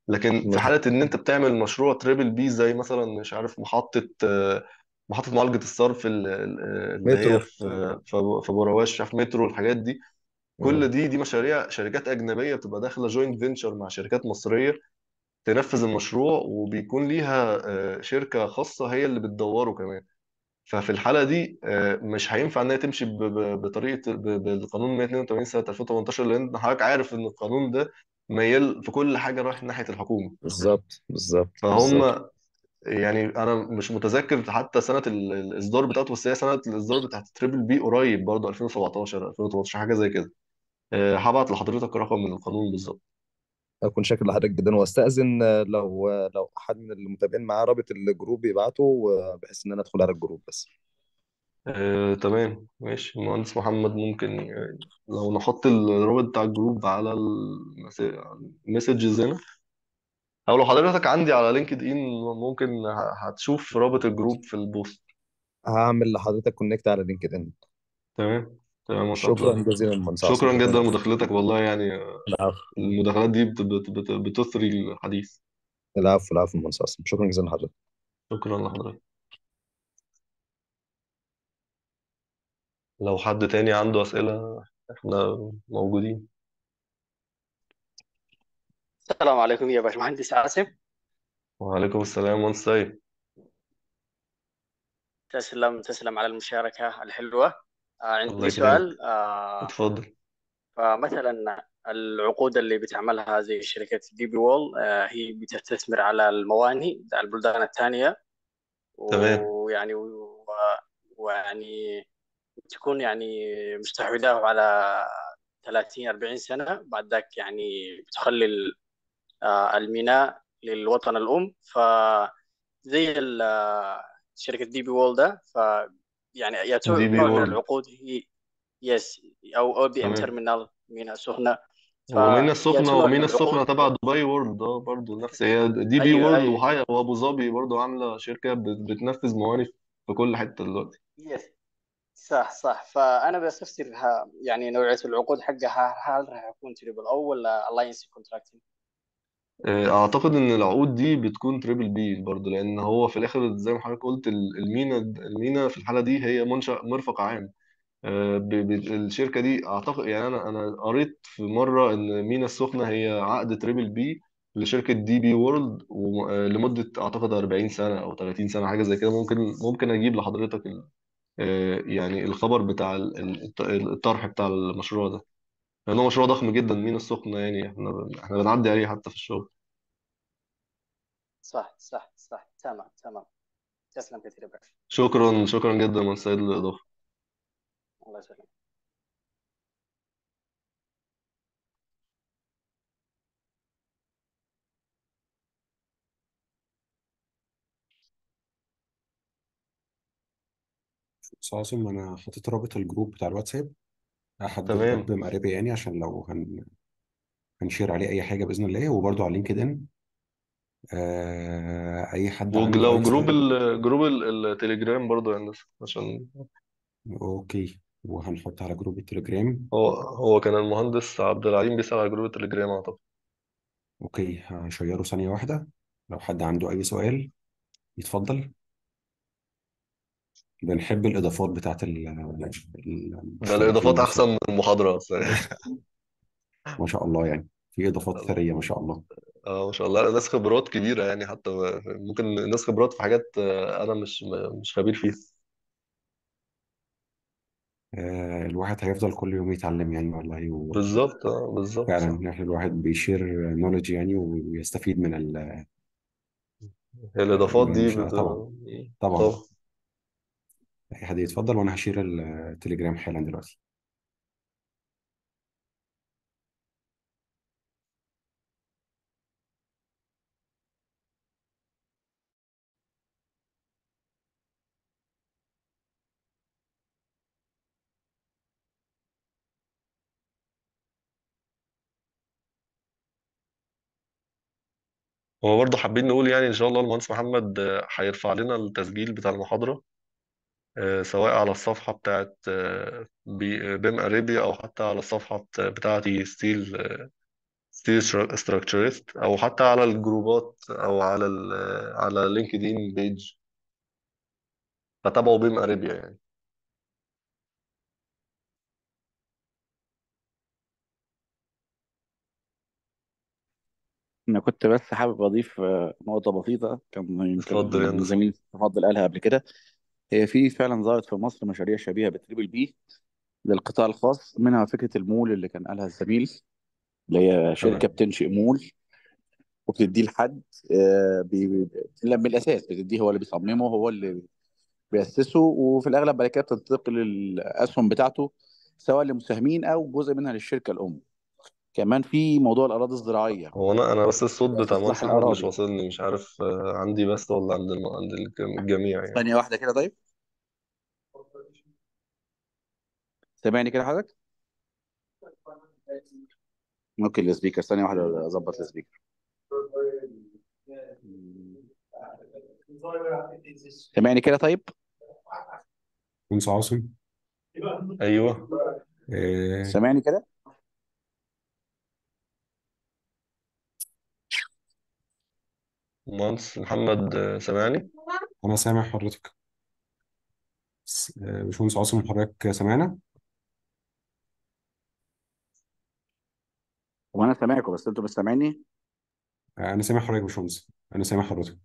لكن في حاله ان انت بتعمل مشروع تريبل بي زي مثلا مش عارف محطه محطه معالجه الصرف اللي هي مترو في في رواش بورواش مش عارف مترو الحاجات دي كل دي دي مشاريع شركات اجنبيه بتبقى داخله جوينت فينشر مع شركات مصريه تنفذ المشروع وبيكون ليها آه، شركة خاصة هي اللي بتدوره كمان ففي الحالة دي آه، مش هينفع إن هي تمشي بطريقة بالقانون 182 سنة 2018 لأن حضرتك عارف إن القانون ده ميال في كل حاجة رايح ناحية الحكومة بالظبط بالظبط بالظبط فهم يعني انا مش متذكر حتى سنه الاصدار بتاعته بس هي سنه الاصدار بتاعت تريبل بي قريب برضه 2017 2018 حاجه زي كده آه، هبعت لحضرتك رقم من القانون بالظبط اكون شاكر لحضرتك جدا واستاذن آه، لو آه، لو احد من المتابعين معاه رابط الجروب يبعته بحيث ان انا ادخل على الجروب بس آه، تمام ماشي المهندس محمد ممكن يعني لو نحط الرابط بتاع الجروب على المسجز هنا او لو حضرتك عندي على لينكد ان ممكن هتشوف رابط الجروب في البوست هعمل لحضرتك كونكت على لينكد ان تمام تمام ما شاء شكرا جزيلا منصور شكرا جدا لمداخلتك والله يعني العفو المداخلات دي بتثري الحديث العفو العفو منصور شكرا جزيلا لحضرتك شكرا لحضرتك لو حد تاني عنده أسئلة احنا موجودين السلام عليكم يا باشمهندس عاصم وعليكم السلام وانت سيد تسلم تسلم على المشاركة الحلوة آه، عندي سؤال آه، اتفضل فمثلا العقود اللي بتعملها زي شركة دي بي وول آه، هي بتستثمر على الموانئ على البلدان الثانية تمام ويعني ويعني تكون يعني مستحوذة على 30 40 سنة بعد ذاك يعني بتخلي آه، الميناء للوطن الأم فزي زي ال- آه، شركة دي بي وول ده ف يعني يا نوع العقود هي يس او او بي ام تيرمينال مينا سخنة ومينا السخنة ومينا السخنة تبع دبي وورلد اه برضه نفس هي دي بي ايوه وورلد ايوه وهاي وابو ظبي برضه عاملة شركة بتنفذ موانئ في كل حتة دلوقتي يس صح صح فانا بستفسر يعني نوعية العقود حقها هل راح يكون تريبل او ولا الاينس كونتراكتنج آه، اعتقد ان العقود دي بتكون تريبل بي برضه لان هو في الاخر زي ما حضرتك قلت المينا المينا في الحاله دي هي منشأ مرفق عام آه، الشركه دي اعتقد يعني انا انا قريت في مره ان مينا السخنه هي عقد تريبل بي لشركه دي بي وورلد لمده اعتقد 40 سنه او 30 سنه حاجه زي كده ممكن ممكن اجيب لحضرتك آه، يعني الخبر بتاع الطرح بتاع المشروع ده لان هو مشروع ضخم جدا مينا السخنه يعني احنا احنا بنعدي عليه حتى في الشغل صح صح صح تمام تمام تسلم كثير بعد شكرا شكرا جدا من سيد الاضافه الله يسلمك عاصم انا حطيت رابط الجروب بتاع الواتساب هحضر تمام طب مقربي يعني عشان لو هن... هنشير عليه اي حاجه باذن الله وبرده على لينكد ان آه اي حد عنده ولو جروب ال جروب التليجرام برضه يا يعني، هندسة عشان اوكي وهنحط على جروب التليجرام هو هو كان المهندس عبد العليم بيسأل على جروب التليجرام أعتقد اوكي هشيره ثانيه واحده لو حد عنده اي سؤال يتفضل بنحب الإضافات بتاعت ال الإضافات أحسن من المحاضرة أصلا [LAUGHS] ما شاء الله يعني في إضافات ثرية ما شاء الله اه ما شاء الله ناس خبرات كبيرة يعني حتى ممكن ناس خبرات في حاجات آه، أنا مش مش خبير فيها آه، الواحد هيفضل كل يوم يتعلم يعني والله إيه؟ بالظبط اه بالظبط فعلا صح الواحد بيشير نولج يعني ويستفيد من ال الإضافات من دي بت... آه، طبعا طبعا طبعا اي حد يتفضل وانا هشير التليجرام حالا دلوقتي هو برضه حابين نقول يعني ان شاء الله المهندس محمد هيرفع لنا التسجيل بتاع المحاضرة آه، سواء على الصفحة بتاعت آه، آه، بيم أريبيا أو حتى على الصفحة بتاعتي ستيل ستيل ستراكتشرست أو حتى على الجروبات أو على ال على لينكدين إن بيج فتابعوا بيم أريبيا يعني انا كنت بس حابب اضيف نقطه بسيطه كان يمكن اتفضل يا زميلي اتفضل قالها قبل كده هي في فعلا ظهرت في مصر مشاريع شبيهه بالتريبل بي للقطاع الخاص منها فكره المول اللي كان قالها الزميل اللي هي شركه بتنشئ مول وبتديه لحد آه، من الاساس بتديه هو اللي بيصممه هو اللي بيأسسه وفي الأغلب بعد كده بتنتقل الأسهم بتاعته سواء لمساهمين أو جزء منها للشركة الأم كمان في موضوع الأراضي الزراعية هو انا انا بس الصوت يعني بتاع إصلاح مهندس مش الأراضي واصلني مش عارف آه، عندي بس ولا عند عند الجميع يعني ثانية واحدة كده طيب سامعني كده حضرتك؟ ممكن السبيكر ثانية واحدة أظبط السبيكر سامعني كده طيب؟ كنت عاصم ايوه آه. سامعني كده؟ مهندس محمد آه، سامعني أنا سامع حضرتك س- آه، باشمهندس عاصم حضرتك سامعنا وانا سامعكم بس انتوا مش سامعيني آه، أنا سامع حضرتك يا باشمهندس أنا سامع حضرتك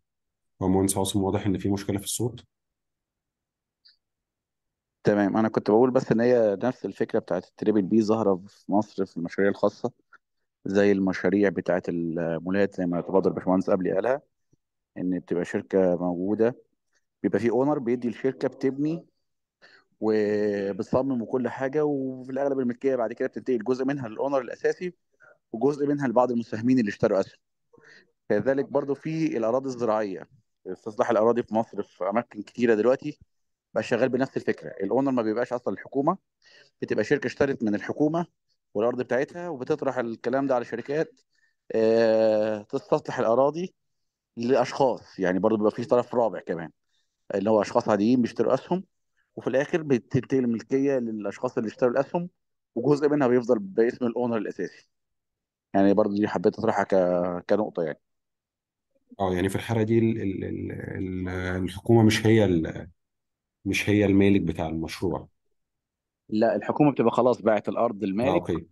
هو مهندس عاصم واضح إن في مشكلة في الصوت تمام انا كنت بقول بس ان هي نفس الفكره بتاعت التريبل بي ظاهره في مصر في المشاريع الخاصه زي المشاريع بتاعت المولات زي ما تفضل باشمهندس قبلي قالها ان تبقى شركه موجوده بيبقى في اونر بيدي الشركه بتبني وبتصمم وكل حاجه وفي الاغلب الملكيه بعد كده بتنتقل جزء منها للاونر الاساسي وجزء منها لبعض المساهمين اللي اشتروا اسهم كذلك برضو في الاراضي الزراعيه استصلاح الاراضي في مصر في اماكن كتيره دلوقتي بقى شغال بنفس الفكره الاونر ما بيبقاش اصلا الحكومه بتبقى شركه اشترت من الحكومه والارض بتاعتها وبتطرح الكلام ده على شركات آه، تستصلح الاراضي لاشخاص يعني برضه بيبقى في طرف رابع كمان اللي هو اشخاص عاديين بيشتروا اسهم وفي الاخر بتنتقل الملكيه للاشخاص اللي اشتروا الاسهم وجزء منها بيفضل باسم الاونر الاساسي يعني برضه دي حبيت اطرحها ك... كنقطه يعني اه يعني في الحالة دي الـ الـ الـ الحكومة مش هي مش هي المالك بتاع المشروع لا الحكومه بتبقى خلاص باعت الارض اه للمالك اوكي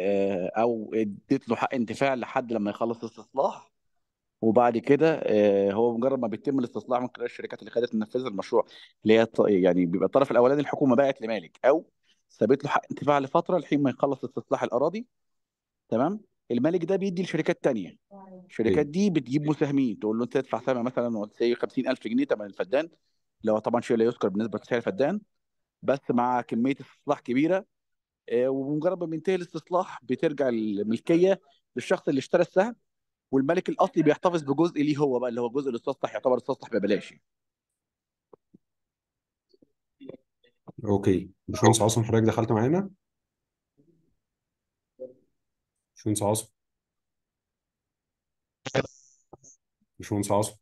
آه، او اديت له حق انتفاع لحد لما يخلص الاستصلاح وبعد كده آه، هو مجرد ما بيتم الاستصلاح من خلال الشركات اللي خدت منفذه المشروع اللي هي يعني بيبقى الطرف الاولاني الحكومه باعت لمالك او سابت له حق انتفاع لفتره لحين ما يخلص استصلاح الاراضي تمام المالك ده بيدي لشركات تانية الشركات إيه. دي بتجيب مساهمين تقول له انت تدفع سهم مثلا 50 50000 جنيه ثمن الفدان لو طبعا شيء لا يذكر بالنسبه لسعر الفدان بس مع كميه استصلاح كبيره آه، ومجرد ما بينتهي الاستصلاح بترجع الملكيه للشخص اللي اشترى السهم والملك الاصلي بيحتفظ بجزء ليه هو بقى اللي هو الجزء اللي استصلح يعتبر استصلح ببلاش يعني. اوكي باشمهندس عاصم حضرتك دخلت معانا باشمهندس عاصم باشمهندس عاصم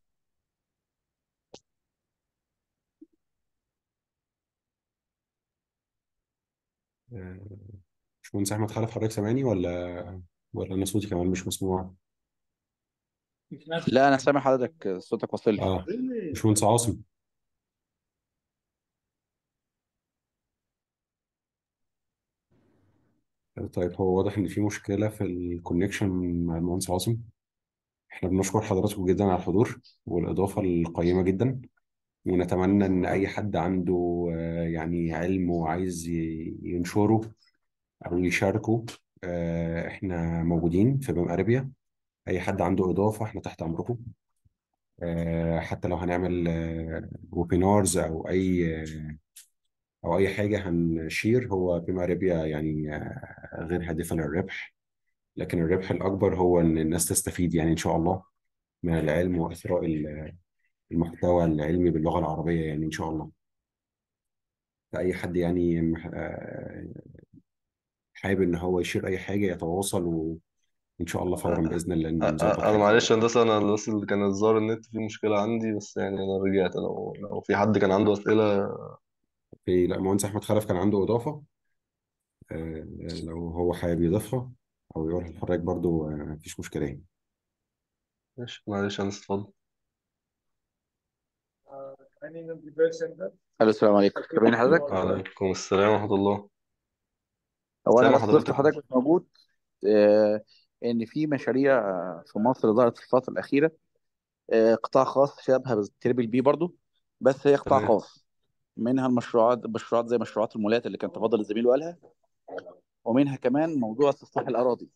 آه، باشمهندس احمد خالد حضرتك سامعني ولا ولا انا صوتي كمان مش مسموع لا انا سامع حضرتك صوتك واصل لي اه باشمهندس إيه. عاصم طيب هو واضح ان في مشكله في الكونكشن مع المهندس عاصم احنا بنشكر حضراتكم جدا على الحضور والاضافه القيمه جدا ونتمنى ان اي حد عنده آه، يعني علم وعايز ينشره او يشاركه آه، احنا موجودين في باب اربيا اي حد عنده اضافه احنا تحت امركم آه، حتى لو هنعمل ويبينارز آه، او اي آه، او اي حاجه هنشير هو بما ربيا يعني غير هادفه للربح لكن الربح الاكبر هو ان الناس تستفيد يعني ان شاء الله من العلم واثراء المحتوى العلمي باللغه العربيه يعني ان شاء الله فاي حد يعني حابب ان هو يشير اي حاجه يتواصل و... ان شاء الله فورا آه، باذن الله نبقى آه، نظبط آه، انا معلش هندسه انا بس اللي كان الظاهر النت فيه مشكله عندي بس يعني انا رجعت لو لو في حد كان عنده اسئله اوكي لا المهندس احمد خلف كان عنده اضافه لو هو حابب يضيفها او يقولها لحضرتك برضو مفيش مشكله يعني ماشي معلش انا هندسه اتفضل الو السلام عليكم سامعين حضرتك وعليكم السلام ورحمه الله هو انا بس حضرتك حضرتك مش موجود آه، ان في مشاريع آه، في مصر ظهرت في الفتره الاخيره آه، قطاع خاص شبه بالتربل بي برضه بس هي قطاع خاص منها المشروعات مشروعات زي مشروعات المولات اللي كان تفضل الزميل وقالها ومنها كمان موضوع استصلاح الاراضي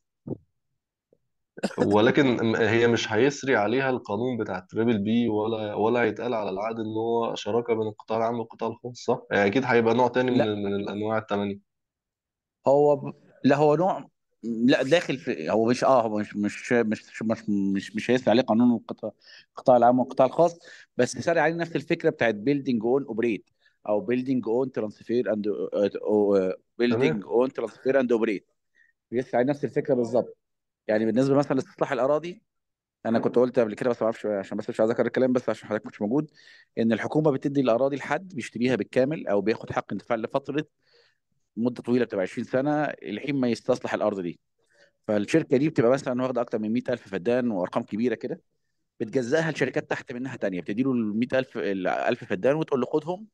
ولكن هي مش هيسري عليها القانون بتاع التريبل بي ولا ولا هيتقال على العقد ان هو شراكه بين القطاع العام والقطاع الخاص صح؟ يعني اكيد هيبقى نوع تاني من لا من الانواع التمانية هو لا هو نوع لا داخل في هو مش اه هو مش مش مش مش مش, مش هيسمع عليه قانون القطاع القطاع العام والقطاع الخاص بس ساري عليه نفس الفكره بتاعت بيلدينج اون اوبريت او بيلدينج اون ترانسفير اند بيلدينج اون ترانسفير اند اوبريت بيسعى عليه نفس الفكره بالظبط يعني بالنسبه مثلا لاستصلاح الاراضي انا كنت قلت قبل كده بس ما اعرفش عشان بس مش عايز اذكر الكلام بس عشان حضرتك مش موجود ان الحكومه بتدي الاراضي لحد بيشتريها بالكامل او بياخد حق انتفاع لفتره مده طويله بتبقى 20 سنه لحين ما يستصلح الارض دي فالشركه دي بتبقى مثلا واخده اكتر من 100000 فدان وارقام كبيره كده بتجزاها لشركات تحت منها تانية بتدي له ال 100000 ال 1000 فدان وتقول له خدهم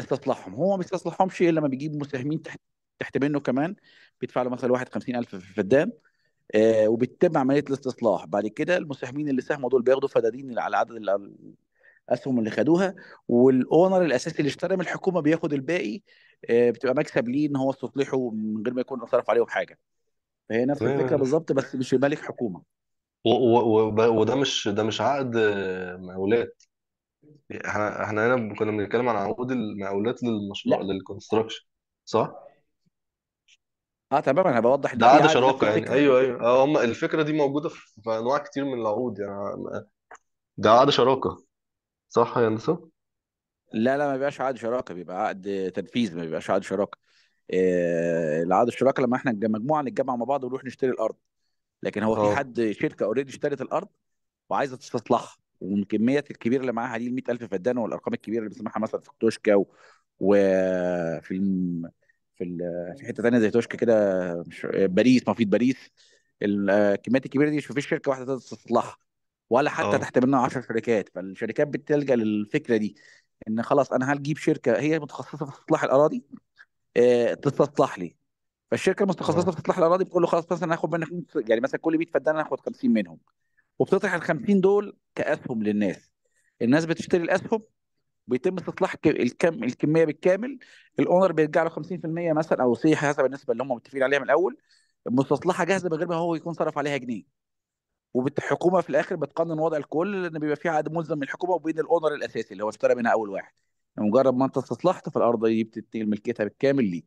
استصلحهم هو ما بيستصلحهمش الا لما بيجيب مساهمين تحت تحت منه كمان بيدفع له مثلا واحد 50000 فدان آه وبتتم عمليه الاستصلاح بعد كده المساهمين اللي ساهموا دول بياخدوا فدادين على عدد الاسهم اللي خدوها والاونر الاساسي اللي اشترى من الحكومه بياخد الباقي آه، بتبقى مكسب ليه ان هو استصلحه من غير ما يكون صرف عليهم حاجه فهي نفس الفكره بالظبط بس مش مالك حكومه وده مش ده مش عقد آه، مقاولات احنا احنا هنا كنا بنتكلم عن عقود المقاولات للمشروع لا للكونستراكشن صح؟ اه تماما انا بوضح ان ده في عقد عقد نفس شراكة يعني الفكره ايوه ايوه اه هم الفكرة دي موجودة في في انواع كتير من العقود يعني آه، ده عقد شراكة صح يا هندسة؟ لا لا ما بيبقاش عقد شراكه بيبقى عقد تنفيذ ما بيبقاش عقد شراكه آه العقد الشراكه لما احنا مجموعه نتجمع مع بعض ونروح نشتري الارض لكن هو في اه. حد شركه اوريدي اشترت الارض وعايزه تستصلحها والكميه الكبيره اللي معاها دي ال 100000 فدان والارقام الكبيره اللي بنسمعها مثلا في توشكا وفي الم... في ال... في حته ثانيه زي توشكا كده مش... باريس مفيد باريس الكميات الكبيره دي مش مفيش شركه واحده تقدر تستصلحها ولا حتى اه. تحت منها 10 شركات فالشركات بتلجا للفكره دي ان خلاص انا هجيب شركه هي متخصصه في استصلاح الاراضي آه، تستصلح لي فالشركه المتخصصه آه. في استصلاح الاراضي بتقول له خلاص مثلا هاخد منك يعني مثلا كل 100 فدان هاخد 50 منهم وبتطرح ال 50 دول كاسهم للناس الناس بتشتري الاسهم بيتم استصلاح الكم الكميه بالكامل الاونر بيرجع له 50% مثلا او سي حسب النسبه اللي هم متفقين عليها من الاول مستصلحه جاهزه من غير ما هو يكون صرف عليها جنيه والحكومه في الاخر بتقنن وضع الكل لان بيبقى في عقد ملزم من الحكومه وبين الاونر الاساسي اللي هو اشترى منها اول واحد يعني مجرد ما انت استصلحت فالارض دي بتدي ملكيتها بالكامل ليك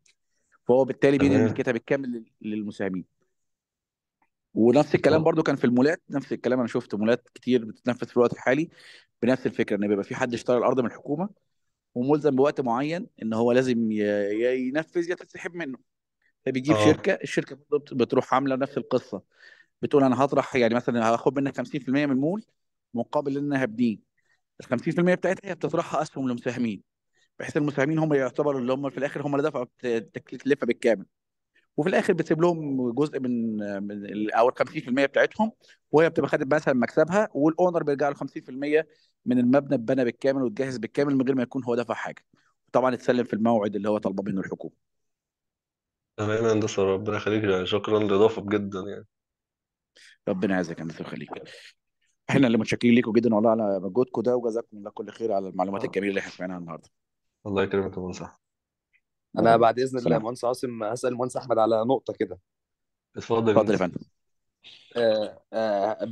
فهو بالتالي بينقل ملكيتها بالكامل للمساهمين ونفس الكلام برضو كان في المولات نفس الكلام انا شفت مولات كتير بتتنفذ في الوقت الحالي بنفس الفكره ان بيبقى في حد اشترى الارض من الحكومه وملزم بوقت معين ان هو لازم ينفذ يا تتسحب منه فبيجيب أوه. شركه الشركه بتروح عامله نفس القصه بتقول انا هطرح يعني مثلا هاخد منك 50% من المول مقابل ان انا هبنيه ال 50% بتاعتها هي بتطرحها اسهم للمساهمين بحيث المساهمين هم يعتبروا اللي هم في الاخر هم اللي دفعوا التكلفه بالكامل وفي الاخر بتسيب لهم جزء من من او ال 50% بتاعتهم وهي بتبقى خدت مثلا مكسبها والاونر بيرجع له 50% من المبنى اتبنى بالكامل واتجهز بالكامل من غير ما يكون هو دفع حاجه وطبعا اتسلم في الموعد اللي هو طالبه منه الحكومه تمام يا هندسة ربنا يخليك يعني شكرا للإضافة جدا يعني ربنا يعزك يا مستر خليك احنا اللي متشكرين ليكم جدا والله على مجهودكم ده وجزاكم الله كل خير على المعلومات آه. الجميله اللي احنا سمعناها النهارده الله يكرمك يا مهندس احمد انا بعد اذن الله يا مهندس عاصم هسال مهندس احمد على نقطه كده اتفضل اتفضل يا فندم آه، آه،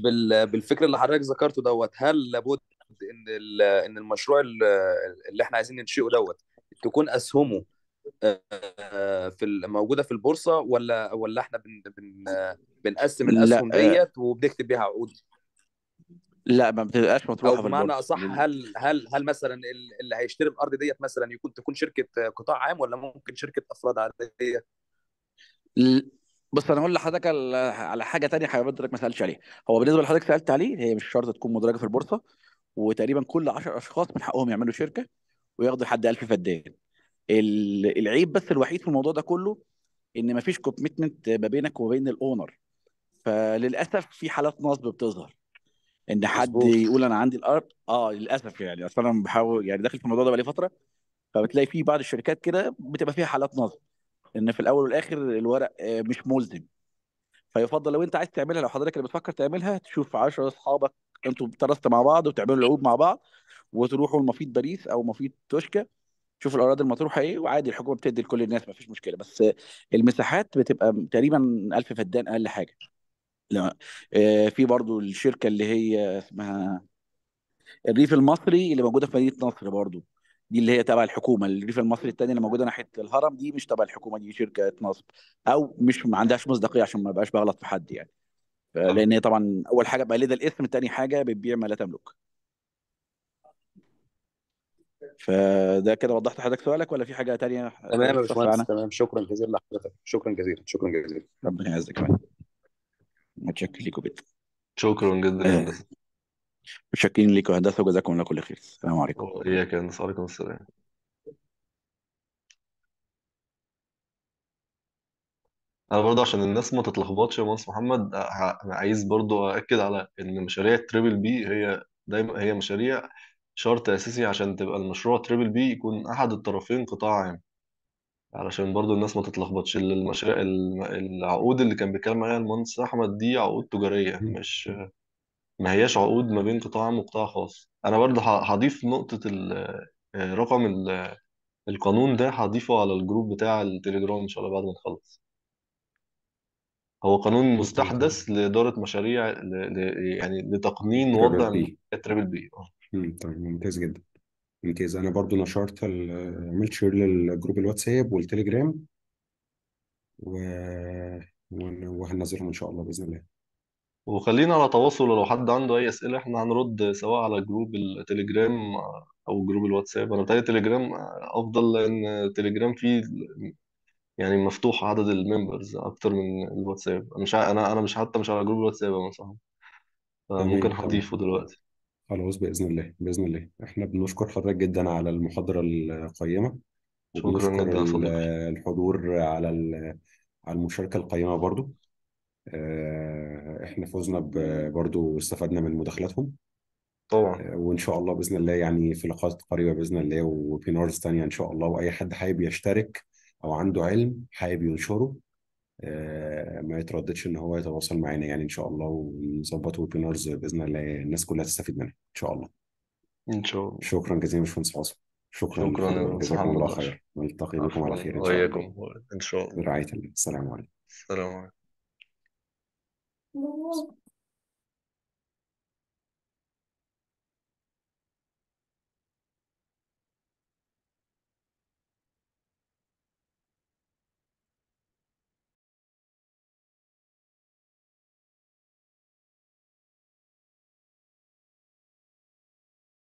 بالفكر اللي حضرتك ذكرته دوت هل لابد ان ان المشروع اللي احنا عايزين ننشئه دوت تكون اسهمه آه، في موجوده في البورصه ولا ولا احنا بن بن بنقسم الاسهم آه. ديت وبنكتب بيها عقود لا ما بتبقاش مطروحه في بمعنى اصح هل هل هل مثلا اللي هيشتري الارض ديت مثلا يكون تكون شركه قطاع عام ولا ممكن شركه افراد عاديه؟ بص انا اقول لحضرتك على حاجه تانية حضرتك ما سالتش عليها هو بالنسبه لحضرتك سالت عليه هي مش شرط تكون مدرجه في البورصه وتقريبا كل 10 اشخاص من حقهم يعملوا شركه وياخدوا لحد 1000 فدان العيب بس الوحيد في الموضوع ده كله ان مفيش كوميتمنت ما بينك وما بين الاونر فللاسف في حالات نصب بتظهر ان حد بزبوط. يقول انا عندي الارض اه للاسف يعني اصل انا بحاول يعني داخل في الموضوع ده بقالي فتره فبتلاقي في بعض الشركات كده بتبقى فيها حالات نصب ان في الاول والاخر الورق آه، مش ملزم فيفضل لو انت عايز تعملها لو حضرتك اللي بتفكر تعملها تشوف 10 اصحابك انتوا بترست مع بعض وتعملوا العقود مع بعض وتروحوا المفيد باريس او مفيد توشكا شوف الاراضي المطروحه ايه وعادي الحكومه بتدي لكل الناس ما فيش مشكله بس المساحات بتبقى تقريبا 1000 فدان اقل حاجه لا آه، في برضو الشركه اللي هي اسمها الريف المصري اللي موجوده في مدينه نصر برضو دي اللي هي تبع الحكومه الريف المصري الثاني اللي موجوده ناحيه الهرم دي مش تبع الحكومه دي شركه نصب او مش ما عندهاش مصداقيه عشان ما بقاش بغلط في حد يعني لان هي طبعا اول حاجه بقلدها الاسم ثاني حاجه بتبيع ما لا تملك فده كده وضحت لحضرتك سؤالك ولا في حاجه تانية تمام يا باشمهندس تمام شكرا جزيلا لحضرتك شكرا جزيلا شكرا جزيلا ربنا يعزك كمان متشكر ليكوا بيت شكرا جدا آه، متشكرين ليكوا هندسه وجزاكم الله كل خير السلام عليكم ايه يا هندسه وعليكم السلام انا برضه عشان الناس ما تتلخبطش يا مهندس محمد أه، انا عايز برضه اكد على ان مشاريع التريبل بي هي دايما هي مشاريع شرط أساسي عشان تبقى المشروع تريبل بي يكون أحد الطرفين قطاع عام يعني. علشان برضو الناس ما تتلخبطش المشاريع العقود اللي كان بيتكلم عليها المهندس أحمد دي عقود تجارية مش ما هياش عقود ما بين قطاع عام وقطاع خاص أنا برضو هضيف نقطة آه، رقم القانون ده هضيفه على الجروب بتاع التليجرام إن شاء الله بعد ما نخلص هو قانون مستحدث لإدارة مشاريع ل... ل... يعني لتقنين تريبل وضع بي المشاريع بي اه طيب ممتاز جدا ممتاز انا برضو نشرت عملت شير للجروب الواتساب والتليجرام و... وهنزلهم ان شاء الله باذن الله وخلينا على تواصل لو حد عنده أي أسئلة احنا هنرد سواء على جروب التليجرام أو جروب الواتساب أنا بتاعي التليجرام أفضل لأن التليجرام فيه يعني مفتوح عدد الممبرز أكتر من الواتساب أنا مش أنا أنا مش حتى مش على جروب الواتساب أنا صح فممكن تمام تمام هضيفه دلوقتي خلاص باذن الله باذن الله احنا بنشكر حضرتك جدا على المحاضره القيمه شكرا وبنشكر جدا يا صديقي الحضور على على المشاركه القيمه برضو آه، احنا فزنا برضو واستفدنا من مداخلاتهم طبعا آه، وإن شاء الله بإذن الله يعني في لقاءات قريبة بإذن الله وبينارز تانية إن شاء الله وأي حد حابب يشترك أو عنده علم حابب ينشره آه، ما يترددش ان هو يتواصل معانا يعني ان شاء الله ونظبط ويبينارز باذن الله الناس كلها تستفيد منها ان شاء الله ان شاء الله شكرا جزيلا يا باشمهندس عاصم شكرا شكرا جزاكم الله خير نلتقي بكم على خير ان شاء الله ان شاء الله برعايه الله السلام عليكم السلام عليكم